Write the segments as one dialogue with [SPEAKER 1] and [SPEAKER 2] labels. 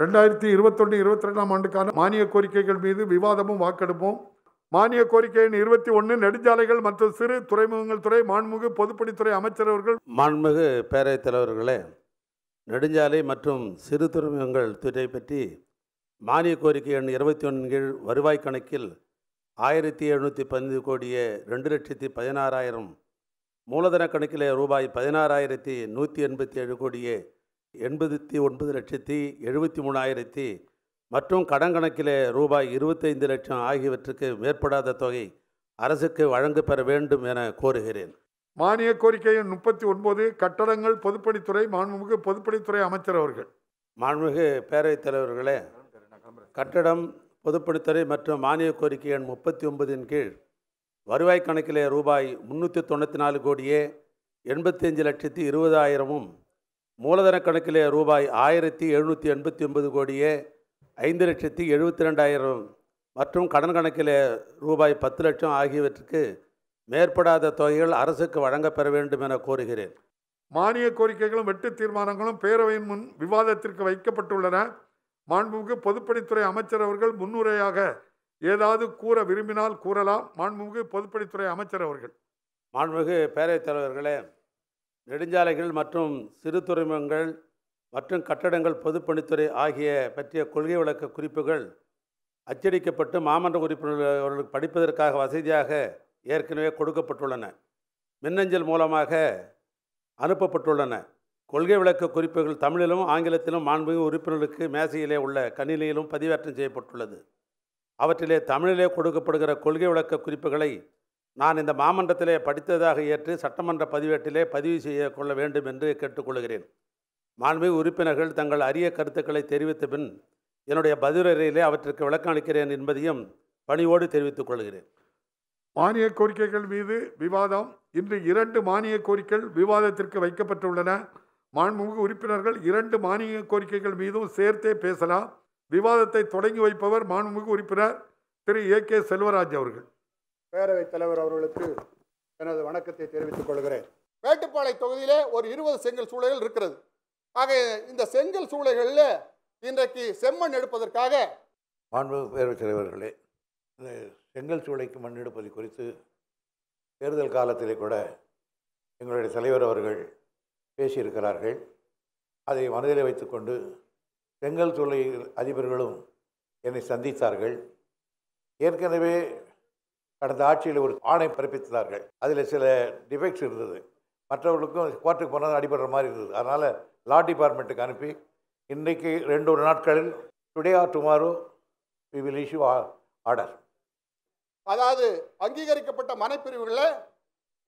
[SPEAKER 1] ரெண்டாயிரத்தி இருபத்தொன்று இருபத்தி ரெண்டாம் ஆண்டுக்கான மானிய கோரிக்கைகள் மீது விவாதமும் வாக்கெடுப்போம் மானிய கோரிக்கை எண் இருபத்தி ஒன்று நெடுஞ்சாலைகள் மற்றும் சிறு துறைமுகங்கள் துறை மாண்புமிகு பொதுப்பணித்துறை அமைச்சர்
[SPEAKER 2] அவர்கள் மாண்புமிகு பேரவைத் தலைவர்களே நெடுஞ்சாலை மற்றும் சிறு துறைமுகங்கள் துறை பற்றி மானிய கோரிக்கை எண் இருபத்தி ஒன்றின் கீழ் வருவாய் கணக்கில் ஆயிரத்தி எழுநூற்றி பதினைந்து கோடியே ரெண்டு லட்சத்தி பதினாறாயிரம் மூலதன கணக்கிலே ரூபாய் பதினாறாயிரத்தி நூற்றி எண்பத்தி ஏழு கோடியே எண்பத்தி ஒன்பது லட்சத்தி எழுபத்தி மூணாயிரத்தி மற்றும் கடன் கணக்கில் ரூபாய் இருபத்தைந்து லட்சம் ஆகியவற்றுக்கு மேற்படாத தொகை அரசுக்கு வழங்க பெற வேண்டும் என கோருகிறேன் மானிய கோரிக்கை எண் முப்பத்தி ஒன்பது கட்டடங்கள் பொதுப்பணித்துறை மாண்புமிகு பொதுப்பணித்துறை அமைச்சர் அவர்கள் மாண்புமிகு பேரவைத் தலைவர்களே கட்டடம் பொதுப்பணித்துறை மற்றும் மானிய கோரிக்கை எண் முப்பத்தி ஒன்பதின் கீழ் வருவாய் கணக்கிலே ரூபாய் முந்நூற்றி தொண்ணூற்றி நாலு கோடியே எண்பத்தி அஞ்சு லட்சத்தி இருபதாயிரமும் மூலதன கணக்கிலே ரூபாய் ஆயிரத்தி எழுநூற்றி எண்பத்தி ஒன்பது கோடியே ஐந்து லட்சத்தி எழுபத்தி ரெண்டாயிரம் மற்றும் கடன் கணக்கிலே ரூபாய் பத்து லட்சம் ஆகியவற்றுக்கு மேற்படாத தொகைகள் அரசுக்கு வழங்கப்பெற வேண்டும் என கோருகிறேன் மானிய கோரிக்கைகளும் வெட்டு தீர்மானங்களும் பேரவையின் முன்
[SPEAKER 1] விவாதத்திற்கு
[SPEAKER 2] வைக்கப்பட்டுள்ளன
[SPEAKER 1] மாண்புமிகு பொதுப்பணித்துறை அமைச்சர் அவர்கள் முன்னுரையாக ஏதாவது கூற விரும்பினால்
[SPEAKER 2] கூறலாம் மாண்புமிகு பொதுப்பணித்துறை அமைச்சர் அவர்கள் மாண்புமிகு பேரவைத் தலைவர்களே நெடுஞ்சாலைகள் மற்றும் சிறு துறைமுகங்கள் மற்றும் கட்டடங்கள் பொதுப்பணித்துறை ஆகிய பற்றிய கொள்கை விளக்க குறிப்புகள் அச்சடிக்கப்பட்டு மாமன்ற உறுப்பினர்கள் படிப்பதற்காக வசதியாக ஏற்கனவே கொடுக்கப்பட்டுள்ளன மின்னஞ்சல் மூலமாக அனுப்பப்பட்டுள்ளன கொள்கை விளக்க குறிப்புகள் தமிழிலும் ஆங்கிலத்திலும் மாண்புமிகு உறுப்பினர்களுக்கு மேசையிலே உள்ள கணினியிலும் பதிவேற்றம் செய்யப்பட்டுள்ளது அவற்றிலே தமிழிலே கொடுக்கப்படுகிற கொள்கை விளக்க குறிப்புகளை நான் இந்த மாமன்றத்திலே படித்ததாக ஏற்று சட்டமன்ற பதிவேட்டிலே பதிவு செய்ய கொள்ள வேண்டும் என்று கேட்டுக்கொள்கிறேன் மாண்பு உறுப்பினர்கள் தங்கள் அரிய கருத்துக்களை தெரிவித்த பின் என்னுடைய பதிலுரையிலே அவற்றிற்கு விளக்கம் அளிக்கிறேன் என்பதையும் பணியோடு தெரிவித்துக் கொள்கிறேன் மானிய கோரிக்கைகள் மீது விவாதம் இன்று இரண்டு மானிய கோரிக்கைகள்
[SPEAKER 1] விவாதத்திற்கு வைக்கப்பட்டுள்ளன மாண்புமிகு உறுப்பினர்கள் இரண்டு மானிய கோரிக்கைகள் மீதும் சேர்த்தே பேசலாம் விவாதத்தை தொடங்கி வைப்பவர் மாண்புமிகு உறுப்பினர் திரு ஏ கே செல்வராஜ் அவர்கள்
[SPEAKER 3] பேரவைத் தலைவர் அவர்களுக்கு எனது வணக்கத்தை தெரிவித்துக் கொள்கிறேன் மேட்டுப்பாளை
[SPEAKER 1] தொகுதியிலே ஒரு இருபது செங்கல் சூளைகள் இருக்கிறது ஆக இந்த செங்கல் சூளைகளில் இன்றைக்கு செம்மண் எடுப்பதற்காக
[SPEAKER 4] மாண்பு பேரவை தலைவர்களே இந்த செங்கல் சூளைக்கு மண் எடுப்பது குறித்து தேர்தல் காலத்திலே கூட எங்களுடைய தலைவர் அவர்கள் பேசியிருக்கிறார்கள் அதை மனதில் வைத்துக்கொண்டு செங்கல் சூளை அதிபர்களும் என்னை சந்தித்தார்கள் ஏற்கனவே கடந்த ஆட்சியில் ஒரு ஆணை பிறப்பித்தார்கள் அதில் சில டிஃபெக்ட்ஸ் இருந்தது மற்றவர்களுக்கும் கோர்ட்டுக்கு போனால் அடிபடுற மாதிரி இருந்தது அதனால் லா டிபார்ட்மெண்ட்டுக்கு அனுப்பி இன்றைக்கு ரெண்டு ஒரு நாட்களில் today or tomorrow we will issue order
[SPEAKER 1] அதாவது அங்கீகரிக்கப்பட்ட மனைப்பிரிவுகளை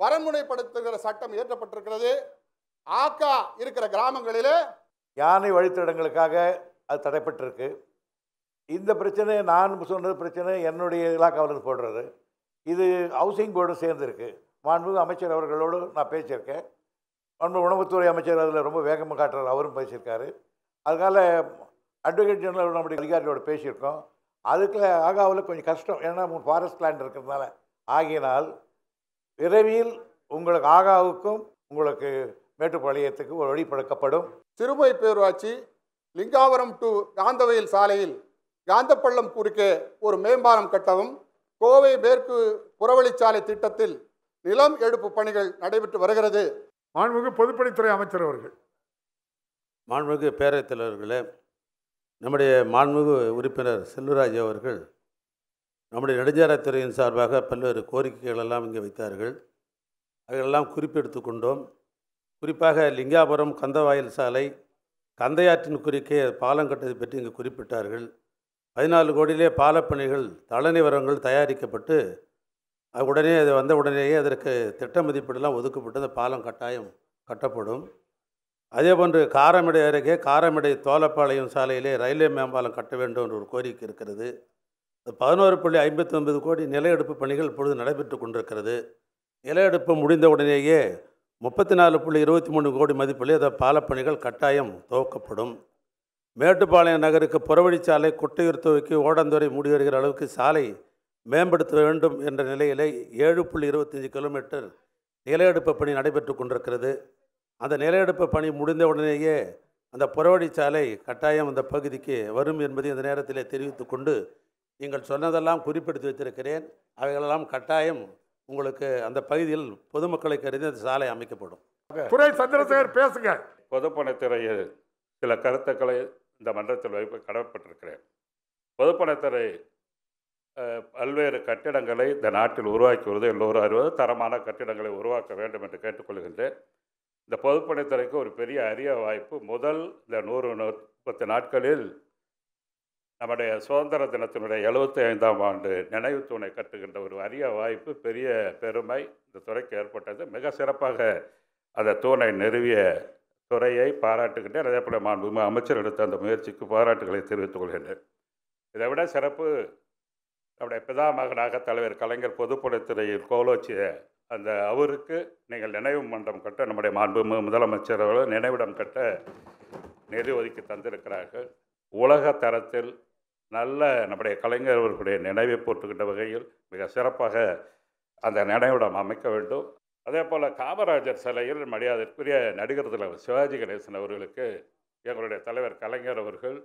[SPEAKER 1] வரன்முனைப்படுத்துகிற சட்டம் இயற்றப்பட்டிருக்கிறது ஆக்கா இருக்கிற கிராமங்களில்
[SPEAKER 4] யானை வழித்தடங்களுக்காக அது தடைப்பட்டிருக்கு இந்த பிரச்சனை நான் சொன்னது பிரச்சனை என்னுடைய இலாக்காவிலிருந்து போடுறது இது ஹவுசிங் போர்டு சேர்ந்துருக்கு மாண்பு அமைச்சர் அவர்களோடு நான் பேசியிருக்கேன் மாண்பு உணவுத்துறை அமைச்சர் அதில் ரொம்ப வேகமாக காட்டுறார் அவரும் பேசியிருக்காரு அதனால் அட்வொகேட் ஜெனரல் நம்முடைய அதிகாரியோடு பேசியிருக்கோம் அதுக்கு ஆகாவில் கொஞ்சம் கஷ்டம் ஏன்னா ஃபாரஸ்ட் லேண்ட் இருக்கிறதுனால ஆகினால் விரைவில் உங்களுக்கு ஆகாவுக்கும் உங்களுக்கு மேட்டுப்பாளையத்துக்கு ஒரு வழிபடுக்கப்படும் திருமை பேரூராட்சி லிங்காவரம் டு
[SPEAKER 1] காந்தவயல் சாலையில் காந்தப்பள்ளம் குறுக்கே ஒரு மேம்பாலம் கட்டவும் கோவை மேற்கு புறவழிச்சாலை திட்டத்தில் நிலம் எடுப்பு பணிகள் நடைபெற்று வருகிறது மாண்புமிகு பொதுப்பணித்துறை அமைச்சர் அவர்கள்
[SPEAKER 2] மாண்புமிகு பேரவைத் தலைவர்களே நம்முடைய மாண்புமிகு உறுப்பினர் செல்வராஜ் அவர்கள் நம்முடைய நெடுஞ்சாலைத்துறையின் சார்பாக பல்வேறு கோரிக்கைகள் எல்லாம் இங்கே வைத்தார்கள் அவைகளெல்லாம் குறிப்பெடுத்து கொண்டோம் குறிப்பாக லிங்காபுரம் கந்தவாயில் சாலை கந்தையாற்றின் குறுக்கே பாலம் கட்டது பற்றி இங்கே குறிப்பிட்டார்கள் பதினாலு கோடியிலே பாலப்பணிகள் தளநிவரங்கள் தயாரிக்கப்பட்டு உடனே அது வந்த உடனேயே அதற்கு திட்ட மதிப்பீடுலாம் ஒதுக்கப்பட்டு அந்த பாலம் கட்டாயம் கட்டப்படும் அதே போன்று காரமடை அருகே காரமடை தோலப்பாளையம் சாலையிலே ரயில்வே மேம்பாலம் கட்ட வேண்டும் என்ற ஒரு கோரிக்கை இருக்கிறது பதினோரு புள்ளி ஐம்பத்தி ஒன்பது கோடி நில எடுப்பு பணிகள் இப்பொழுது நடைபெற்று கொண்டிருக்கிறது நில எடுப்பு முடிந்த உடனேயே முப்பத்தி நாலு புள்ளி இருபத்தி மூணு கோடி மதிப்பிலே அந்த பாலப்பணிகள் கட்டாயம் துவக்கப்படும் மேட்டுப்பாளையம் நகருக்கு புறவழிச்சாலை குட்டையூர் துவக்கி ஓடந்துறை மூடி வருகிற அளவுக்கு சாலை மேம்படுத்த வேண்டும் என்ற நிலையிலே ஏழு புள்ளி இருபத்தஞ்சு கிலோமீட்டர் நிலையெடுப்பு பணி நடைபெற்று கொண்டிருக்கிறது அந்த நிலையெடுப்பு பணி முடிந்த உடனேயே அந்த புறவழிச்சாலை கட்டாயம் அந்த பகுதிக்கு வரும் என்பதை இந்த நேரத்தில் தெரிவித்து கொண்டு நீங்கள் சொன்னதெல்லாம் குறிப்பிடுத்து வைத்திருக்கிறேன் அவைகளெல்லாம் கட்டாயம் உங்களுக்கு அந்த பகுதியில் பொதுமக்களை கருதி அந்த சாலை அமைக்கப்படும்
[SPEAKER 5] துறை சந்திரசேகர் பேசுங்க பொதுப்பணித்துறையில் சில கருத்துக்களை இந்த மன்றத்தில் வைப்பு கடமைப்பட்டிருக்கிறேன் பொதுப்பணத்துறை பல்வேறு கட்டிடங்களை இந்த நாட்டில் உருவாக்கி வருவது எல்லோரும் அறிவது தரமான கட்டிடங்களை உருவாக்க வேண்டும் என்று கேட்டுக்கொள்கின்றேன் இந்த பொதுப்பணித்துறைக்கு ஒரு பெரிய அரிய வாய்ப்பு முதல் இந்த நூறு முப்பத்தி நாட்களில் நம்முடைய சுதந்திர தினத்தினுடைய எழுபத்தி ஐந்தாம் ஆண்டு நினைவு தூணை கட்டுகின்ற ஒரு அரிய வாய்ப்பு பெரிய பெருமை இந்த துறைக்கு ஏற்பட்டது மிக சிறப்பாக அந்த தூணை நிறுவிய துறையை பாராட்டுகின்றேன் அதே போல் மாண்புமிகு அமைச்சர் எடுத்த அந்த முயற்சிக்கு பாராட்டுகளை தெரிவித்துக் கொள்கின்றேன் இதை விட சிறப்பு நம்முடைய பிதா மகனாக தலைவர் கலைஞர் பொதுப்படைத்துறையில் கோலோச்சிய அந்த அவருக்கு நீங்கள் நினைவு மன்றம் கட்ட நம்முடைய மாண்புமிகு முதலமைச்சர் அவர்கள் நினைவிடம் கட்ட நிதி ஒதுக்கி தந்திருக்கிறார்கள் உலக தரத்தில் நல்ல நம்முடைய அவர்களுடைய நினைவை போட்டுக்கிட்ட வகையில் மிக சிறப்பாக அந்த நினைவிடம் அமைக்க வேண்டும் அதே போல் காமராஜர் சிலையில் மரியாதைக்குரிய நடிகர் தலைவர் சிவாஜி கணேசன் அவர்களுக்கு எங்களுடைய தலைவர் கலைஞர் அவர்கள்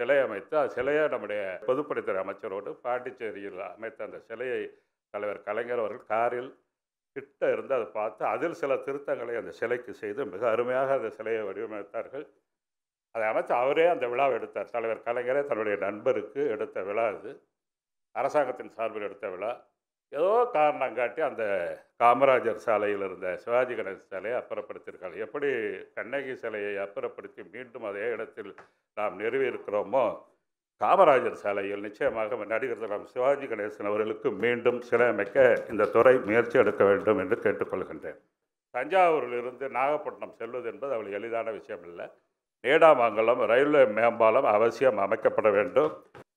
[SPEAKER 5] சிலை அமைத்து அந்த சிலையை நம்முடைய பொதுப்பணித்துறை அமைச்சரோடு பாண்டிச்சேரியில் அமைத்த அந்த சிலையை தலைவர் கலைஞர் அவர்கள் காரில் கிட்ட இருந்து அதை பார்த்து அதில் சில திருத்தங்களை அந்த சிலைக்கு செய்து மிக அருமையாக அந்த சிலையை வடிவமைத்தார்கள் அதை அமைத்து அவரே அந்த விழாவை எடுத்தார் தலைவர் கலைஞரே தன்னுடைய நண்பருக்கு எடுத்த விழா இது அரசாங்கத்தின் சார்பில் எடுத்த விழா ஏதோ காரணம் காட்டி அந்த காமராஜர் சாலையில் இருந்த சிவாஜி கணேச சிலையை அப்புறப்படுத்தியிருக்காங்க எப்படி கண்ணகி சிலையை அப்புறப்படுத்தி மீண்டும் அதே இடத்தில் நாம் நிறுவியிருக்கிறோமோ காமராஜர் சாலையில் நிச்சயமாக நடிகர் திலம் சிவாஜி கணேசன் அவர்களுக்கு மீண்டும் சிலை அமைக்க இந்த துறை முயற்சி எடுக்க வேண்டும் என்று கேட்டுக்கொள்கின்றேன் தஞ்சாவூரிலிருந்து நாகப்பட்டினம் செல்வது என்பது அவள் எளிதான விஷயம் இல்லை நேடாமங்கலம் ரயில்வே மேம்பாலம் அவசியம் அமைக்கப்பட வேண்டும்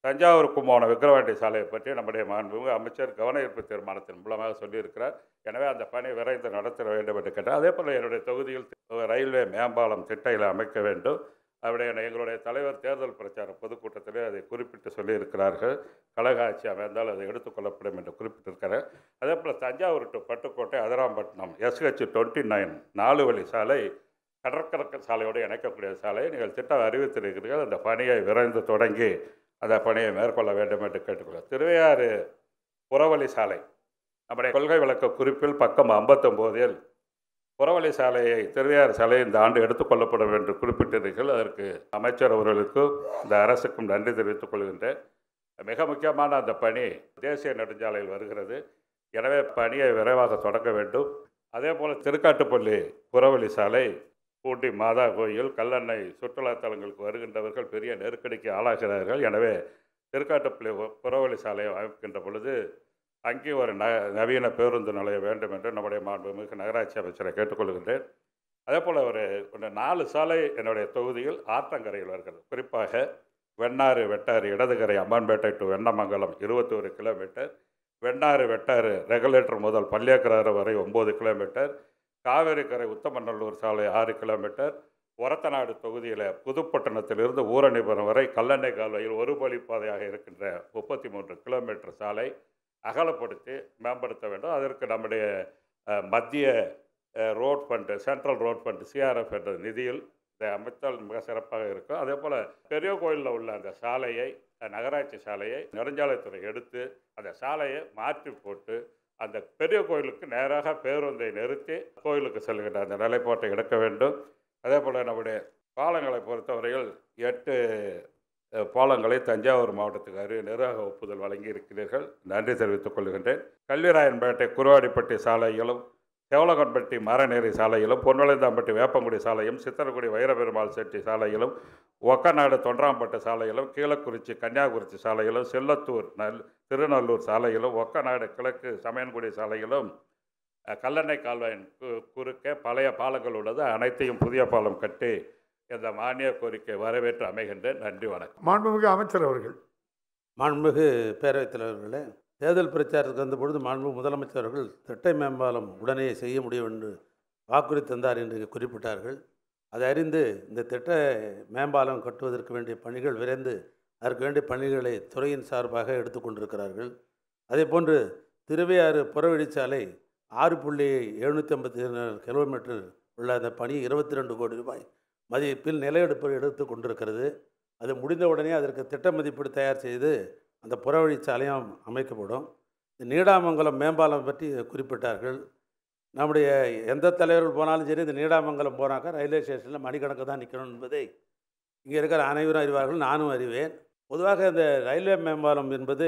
[SPEAKER 5] தஞ்சாவூர் கும்பகோணம் விக்கிரவாண்டி சாலையை பற்றி நம்முடைய மாண்புமிகு அமைச்சர் கவன ஈர்ப்பு தீர்மானத்தின் மூலமாக சொல்லியிருக்கிறார் எனவே அந்த பணி விரைந்து நடத்த வேண்டும் என்று கேட்டால் அதே போல் என்னுடைய தொகுதியில் ரயில்வே மேம்பாலம் திட்டையில் அமைக்க வேண்டும் அவருடைய எங்களுடைய தலைவர் தேர்தல் பிரச்சார பொதுக்கூட்டத்திலே அதை குறிப்பிட்டு சொல்லியிருக்கிறார்கள் கழக ஆட்சி அமைந்தால் அதை எடுத்துக்கொள்ளப்படும் என்று குறிப்பிட்டிருக்கிறார் அதே போல் Thanjavur to Pattukkottai Adirampattinam S H twenty nine நாலு வழி சாலை கடற்கரக்க சாலையோடு இணைக்கக்கூடிய சாலையை நீங்கள் திட்டம் அறிவித்திருக்கிறீர்கள் அந்த பணியை விரைந்து தொடங்கி அந்த பணியை மேற்கொள்ள வேண்டும் என்று கேட்டுக்கொள்ள திருவையாறு புறவழி சாலை நம்முடைய கொள்கை விளக்க குறிப்பில் பக்கம் ஐம்பத்தொம்போதில் புறவழி சாலையை திருவையாறு சாலை இந்த ஆண்டு எடுத்துக்கொள்ளப்படும் என்று குறிப்பிட்டிருக்கிறீர்கள் அதற்கு அமைச்சர் அவர்களுக்கும் இந்த அரசுக்கும் நன்றி தெரிவித்துக் கொள்கின்றேன் மிக முக்கியமான அந்த பணி தேசிய நெடுஞ்சாலையில் வருகிறது எனவே பணியை விரைவாக தொடங்க வேண்டும் அதே போல் திருக்காட்டுப்பள்ளி புறவழி சாலை கோட்டை மாதா கோயில் கல்லணை சுற்றுலாத்தலங்களுக்கு வருகின்றவர்கள் பெரிய நெருக்கடிக்கு ஆளாகிறார்கள் எனவே திருக்காட்டுப்பிள்ளை புறவழி சாலையை அமைக்கின்ற பொழுது அங்கே ஒரு ந நவீன பேருந்து நிலையம் வேண்டும் என்று நம்முடைய மாண்புமிகு நகராட்சி அமைச்சரை கேட்டுக்கொள்கின்றேன் அதே போல் ஒரு நாலு சாலை என்னுடைய தொகுதியில் ஆற்றங்கரையில் இருக்கிறது குறிப்பாக வெண்ணாறு வெட்டாறு இடதுகரை அம்மன்பேட்டை டு வெண்ணமங்கலம் இருபத்தி ஒரு கிலோமீட்டர் வெண்ணாறு வெட்டாறு ரெகுலேட்டர் முதல் பள்ளியக்கராறு வரை ஒம்பது கிலோமீட்டர் காவேரி கரை உத்தமநல்லூர் சாலை ஆறு கிலோமீட்டர் ஒரத்தநாடு தொகுதியில் புதுப்பட்டணத்திலிருந்து ஊரணிபுரம் வரை கல்லணை கால்வாயில் ஒரு பாதையாக இருக்கின்ற முப்பத்தி மூன்று கிலோமீட்டர் சாலை அகலப்படுத்தி மேம்படுத்த வேண்டும் அதற்கு நம்முடைய மத்திய road fund central road fund C R F என்ற நிதியில் இதை அமைத்தால் மிக சிறப்பாக இருக்கும் அதே போல் பெரிய கோயிலில் உள்ள அந்த சாலையை நகராட்சி சாலையை நெடுஞ்சாலைத்துறை எடுத்து அந்த சாலையை மாற்றி போட்டு அந்த பெரிய கோயிலுக்கு நேராக பேருந்தை நிறுத்தி கோயிலுக்கு செல்கின்ற அந்த நிலைப்பாட்டை எடுக்க வேண்டும் அதே போல் நம்முடைய பாலங்களை பொறுத்தவரையில் எட்டு பாலங்களை தஞ்சாவூர் மாவட்டத்துக்கு அருகே நிர்வாக ஒப்புதல் வழங்கி இருக்கிறீர்கள் நன்றி தெரிவித்துக் கொள்கின்றேன் கல்விராயன்பேட்டை குருவாடிப்பட்டி சாலைகளும் தேவலகன்பட்டி மரநேரி சாலையிலும் பொன்வளைந்தாம்பட்டி வேப்பங்குடி சாலையும் சித்தரக்குடி வைரபெருமாள் செட்டி சாலையிலும் ஒக்கநாடு தொன்றாம்பட்டு சாலையிலும் கீழக்குறிச்சி கன்னியாகுறிச்சி சாலையிலும் செல்லத்தூர் நல் திருநல்லூர் சாலையிலும் ஒக்கநாடு கிழக்கு சமையன்குடி சாலையிலும் கல்லணை கால்வாயின் குறுக்கே பழைய பாலங்கள் உள்ளது அனைத்தையும் புதிய பாலம் கட்டி இந்த மானிய கோரிக்கை வரவேற்று அமைகின்றேன் நன்றி வணக்கம்
[SPEAKER 1] மாண்புமிகு அமைச்சர் அவர்கள்
[SPEAKER 5] மாண்புமிகு பேரவைத் தலைவர்களே தேர்தல் பிரச்சாரத்துக்கு
[SPEAKER 2] வந்தபொழுது மாண்புமிகு முதலமைச்சர் அவர்கள் திட்டை மேம்பாலம் உடனே செய்ய முடியும் என்று வாக்குறுதி தந்தார் என்று குறிப்பிட்டார்கள் அதை அறிந்து இந்த திட்ட மேம்பாலம் கட்டுவதற்கு வேண்டிய பணிகள் விரைந்து அதற்கு வேண்டிய பணிகளை துறையின் சார்பாக எடுத்துக்கொண்டிருக்கிறார்கள் அதே போன்று திருவையாறு புறவழிச்சாலை ஆறு புள்ளி எழுநூற்றி ஐம்பத்தி கிலோமீட்டர் உள்ள அந்த பணி இருபத்தி ரெண்டு கோடி ரூபாய் மதிப்பில் நிலையெடுப்பு எடுத்து கொண்டிருக்கிறது அது உடனே அதற்கு திட்ட மதிப்பீடு தயார் செய்து அந்த புறவழிச்சாலையும் அமைக்கப்படும் நீடாமங்கலம் மேம்பாலம் பற்றி குறிப்பிட்டார்கள் நம்முடைய எந்த தலைவர்கள் போனாலும் சரி இந்த நீடாமங்கலம் போனாக்கா ரயில்வே ஸ்டேஷனில் மணிக்கணக்கு தான் நிற்கணும் என்பதை இங்கே இருக்கிற அனைவரும் அறிவார்கள் நானும் அறிவேன் பொதுவாக இந்த ரயில்வே மேம்பாலம் என்பது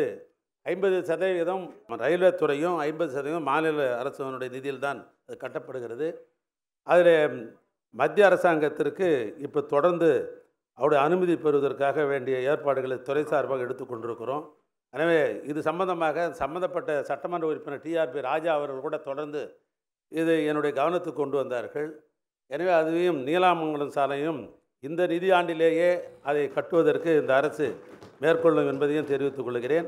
[SPEAKER 2] ஐம்பது சதவீதம் ரயில்வே துறையும் ஐம்பது சதவீதம் மாநில அரசுடைய நிதியில் தான் அது கட்டப்படுகிறது அதில் மத்திய அரசாங்கத்திற்கு இப்போ தொடர்ந்து அவருடைய அனுமதி பெறுவதற்காக வேண்டிய ஏற்பாடுகளை துறை சார்பாக எடுத்துக்கொண்டிருக்கிறோம் எனவே இது சம்பந்தமாக சம்பந்தப்பட்ட சட்டமன்ற உறுப்பினர் டிஆர்பி ராஜா அவர்கள் கூட தொடர்ந்து இது என்னுடைய கவனத்துக்கு கொண்டு வந்தார்கள் எனவே அதுவும் நீலாமங்கலம் சாலையும் இந்த நிதியாண்டிலேயே அதை கட்டுவதற்கு இந்த அரசு மேற்கொள்ளும் என்பதையும் தெரிவித்துக் கொள்கிறேன்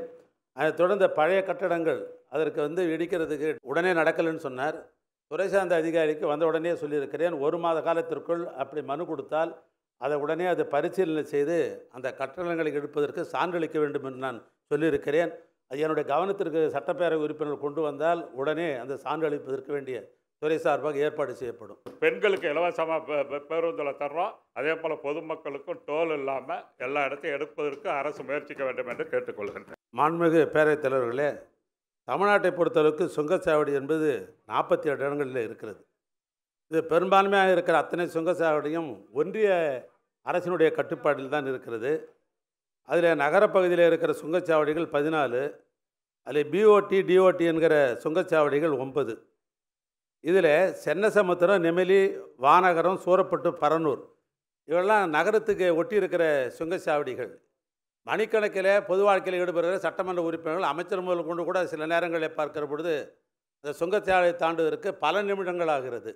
[SPEAKER 2] அதைத் தொடர்ந்து பழைய கட்டடங்கள் அதற்கு வந்து இடிக்கிறதுக்கு உடனே நடக்கலைன்னு சொன்னார் துறை சார்ந்த அதிகாரிக்கு வந்த உடனே சொல்லியிருக்கிறேன் ஒரு மாத காலத்திற்குள் அப்படி மனு கொடுத்தால் அதை உடனே அதை பரிசீலனை செய்து அந்த கட்டணங்களை எடுப்பதற்கு சான்றளிக்க வேண்டும் என்று நான் சொல்லியிருக்கிறேன் அது என்னுடைய கவனத்திற்கு சட்டப்பேரவை உறுப்பினர்
[SPEAKER 5] கொண்டு வந்தால் உடனே அந்த சான்று அளிப்பதற்கு வேண்டிய துறை சார்பாக ஏற்பாடு செய்யப்படும் பெண்களுக்கு இலவசமாக பேருந்தில் தர்றோம் அதே போல் பொதுமக்களுக்கும் டோல் இல்லாமல் எல்லா இடத்தையும் எடுப்பதற்கு அரசு முயற்சிக்க வேண்டும் என்று கேட்டுக்கொள்கின்றேன்
[SPEAKER 2] மாண்புமிகு பேரவைத் தலைவர்களே தமிழ்நாட்டை பொறுத்தளவுக்கு சுங்கச்சாவடி என்பது நாற்பத்தி ஏழு இடங்களில் இருக்கிறது இது பெரும்பான்மையாக இருக்கிற அத்தனை சுங்கச்சாவடியும் ஒன்றிய அரசினுடைய கட்டுப்பாட்டில் தான் இருக்கிறது அதில் நகரப்பகுதியில் இருக்கிற சுங்கச்சாவடிகள் பதினாலு அதில் பிஓடி டிஓடி என்கிற சுங்கச்சாவடிகள் ஒன்பது இதில் சென்னசமுத்திரம் நெமிலி வானகரம் சூரப்பட்டு பரனூர் இவெல்லாம் நகரத்துக்கு ஒட்டி இருக்கிற சுங்கச்சாவடிகள் மணிக்கணக்கில் பொது வாழ்க்கையில் ஈடுபடுகிற சட்டமன்ற உறுப்பினர்கள் அமைச்சர் முதல் கொண்டு கூட சில நேரங்களில் பார்க்கிற பொழுது இந்த சுங்கச்சாவடியை தாண்டுவதற்கு பல நிமிடங்கள் ஆகிறது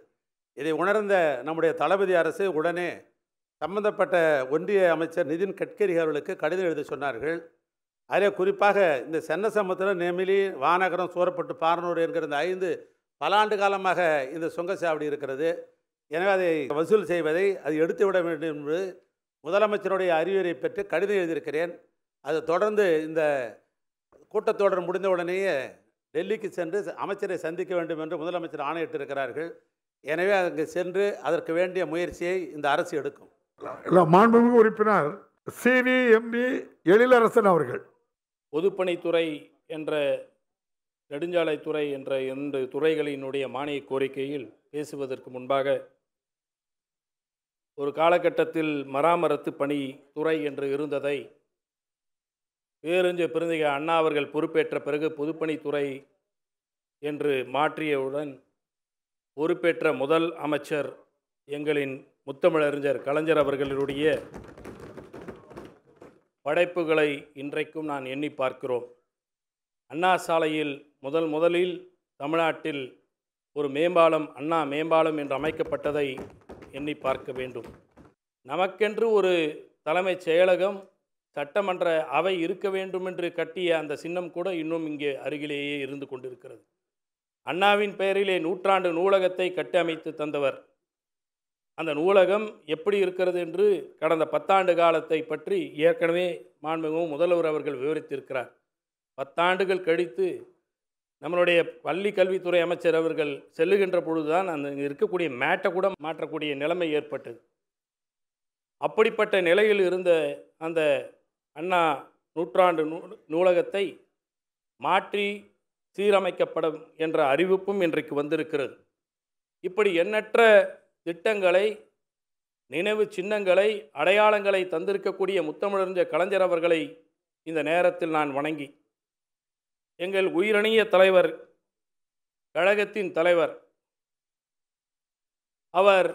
[SPEAKER 2] இதை உணர்ந்த நம்முடைய தளபதி அரசு உடனே சம்பந்தப்பட்ட ஒன்றிய அமைச்சர் நிதின் கட்கரி அவர்களுக்கு கடிதம் எழுத சொன்னார்கள் அதே குறிப்பாக இந்த சென்னசமுத்திரம் நெமிலி வானகரம் சூரப்பட்டு பாரனூர் என்கிற இந்த ஐந்து பல ஆண்டு காலமாக இந்த சுங்கச்சாவடி இருக்கிறது எனவே அதை வசூல் செய்வதை அது எடுத்து விட வேண்டும் என்று முதலமைச்சருடைய அறிவுரை பெற்று கடிதம் எழுதியிருக்கிறேன் அது தொடர்ந்து இந்த கூட்டத்தொடர் முடிந்தவுடனேயே டெல்லிக்கு சென்று அமைச்சரை சந்திக்க வேண்டும் என்று முதலமைச்சர் ஆணையிட்டிருக்கிறார்கள் எனவே அங்கு சென்று அதற்கு வேண்டிய முயற்சியை இந்த அரசு எடுக்கும்
[SPEAKER 1] மாண்புமிகு உறுப்பினர் சிவி எம்பி எழிலரசன் அவர்கள்
[SPEAKER 2] பொதுப்பணித்துறை என்ற
[SPEAKER 6] நெடுஞ்சாலைத்துறை என்ற இரண்டு துறைகளினுடைய மானிய கோரிக்கையில் பேசுவதற்கு முன்பாக ஒரு காலகட்டத்தில் மராமரத்து பணி துறை என்று இருந்ததை பேருஞ்ச பெருந்திக அண்ணா அவர்கள் பொறுப்பேற்ற பிறகு பொதுப்பணித்துறை என்று மாற்றியவுடன் பொறுப்பேற்ற முதல் அமைச்சர் எங்களின் முத்தமிழறிஞர் கலைஞர் அவர்களுடைய படைப்புகளை இன்றைக்கும் நான் எண்ணி பார்க்கிறோம் அண்ணா சாலையில் முதல் முதலில் தமிழ்நாட்டில் ஒரு மேம்பாலம் அண்ணா மேம்பாலம் என்று அமைக்கப்பட்டதை எண்ணி பார்க்க வேண்டும் நமக்கென்று ஒரு தலைமைச் செயலகம் சட்டமன்ற அவை இருக்க வேண்டும் என்று கட்டிய அந்த சின்னம் கூட இன்னும் இங்கே அருகிலேயே இருந்து கொண்டிருக்கிறது அண்ணாவின் பெயரிலே நூற்றாண்டு நூலகத்தை கட்டமைத்து தந்தவர் அந்த நூலகம் எப்படி இருக்கிறது என்று கடந்த பத்தாண்டு காலத்தை பற்றி ஏற்கனவே மாண்புமிகவும் முதல்வர் அவர்கள் விவரித்திருக்கிறார் பத்தாண்டுகள் கழித்து நம்மளுடைய பள்ளி கல்வித்துறை அமைச்சர் அவர்கள் செல்லுகின்ற பொழுதுதான் அந்த இருக்கக்கூடிய மேட்டை கூட மாற்றக்கூடிய நிலைமை ஏற்பட்டது அப்படிப்பட்ட நிலையில் இருந்த அந்த அண்ணா நூற்றாண்டு நூ நூலகத்தை மாற்றி சீரமைக்கப்படும் என்ற அறிவிப்பும் இன்றைக்கு வந்திருக்கிறது இப்படி எண்ணற்ற திட்டங்களை நினைவு சின்னங்களை அடையாளங்களை தந்திருக்கக்கூடிய முத்தமிழறிஞ்ச கலைஞர் அவர்களை இந்த நேரத்தில் நான் வணங்கி எங்கள் உயிரணிய தலைவர் கழகத்தின் தலைவர் அவர்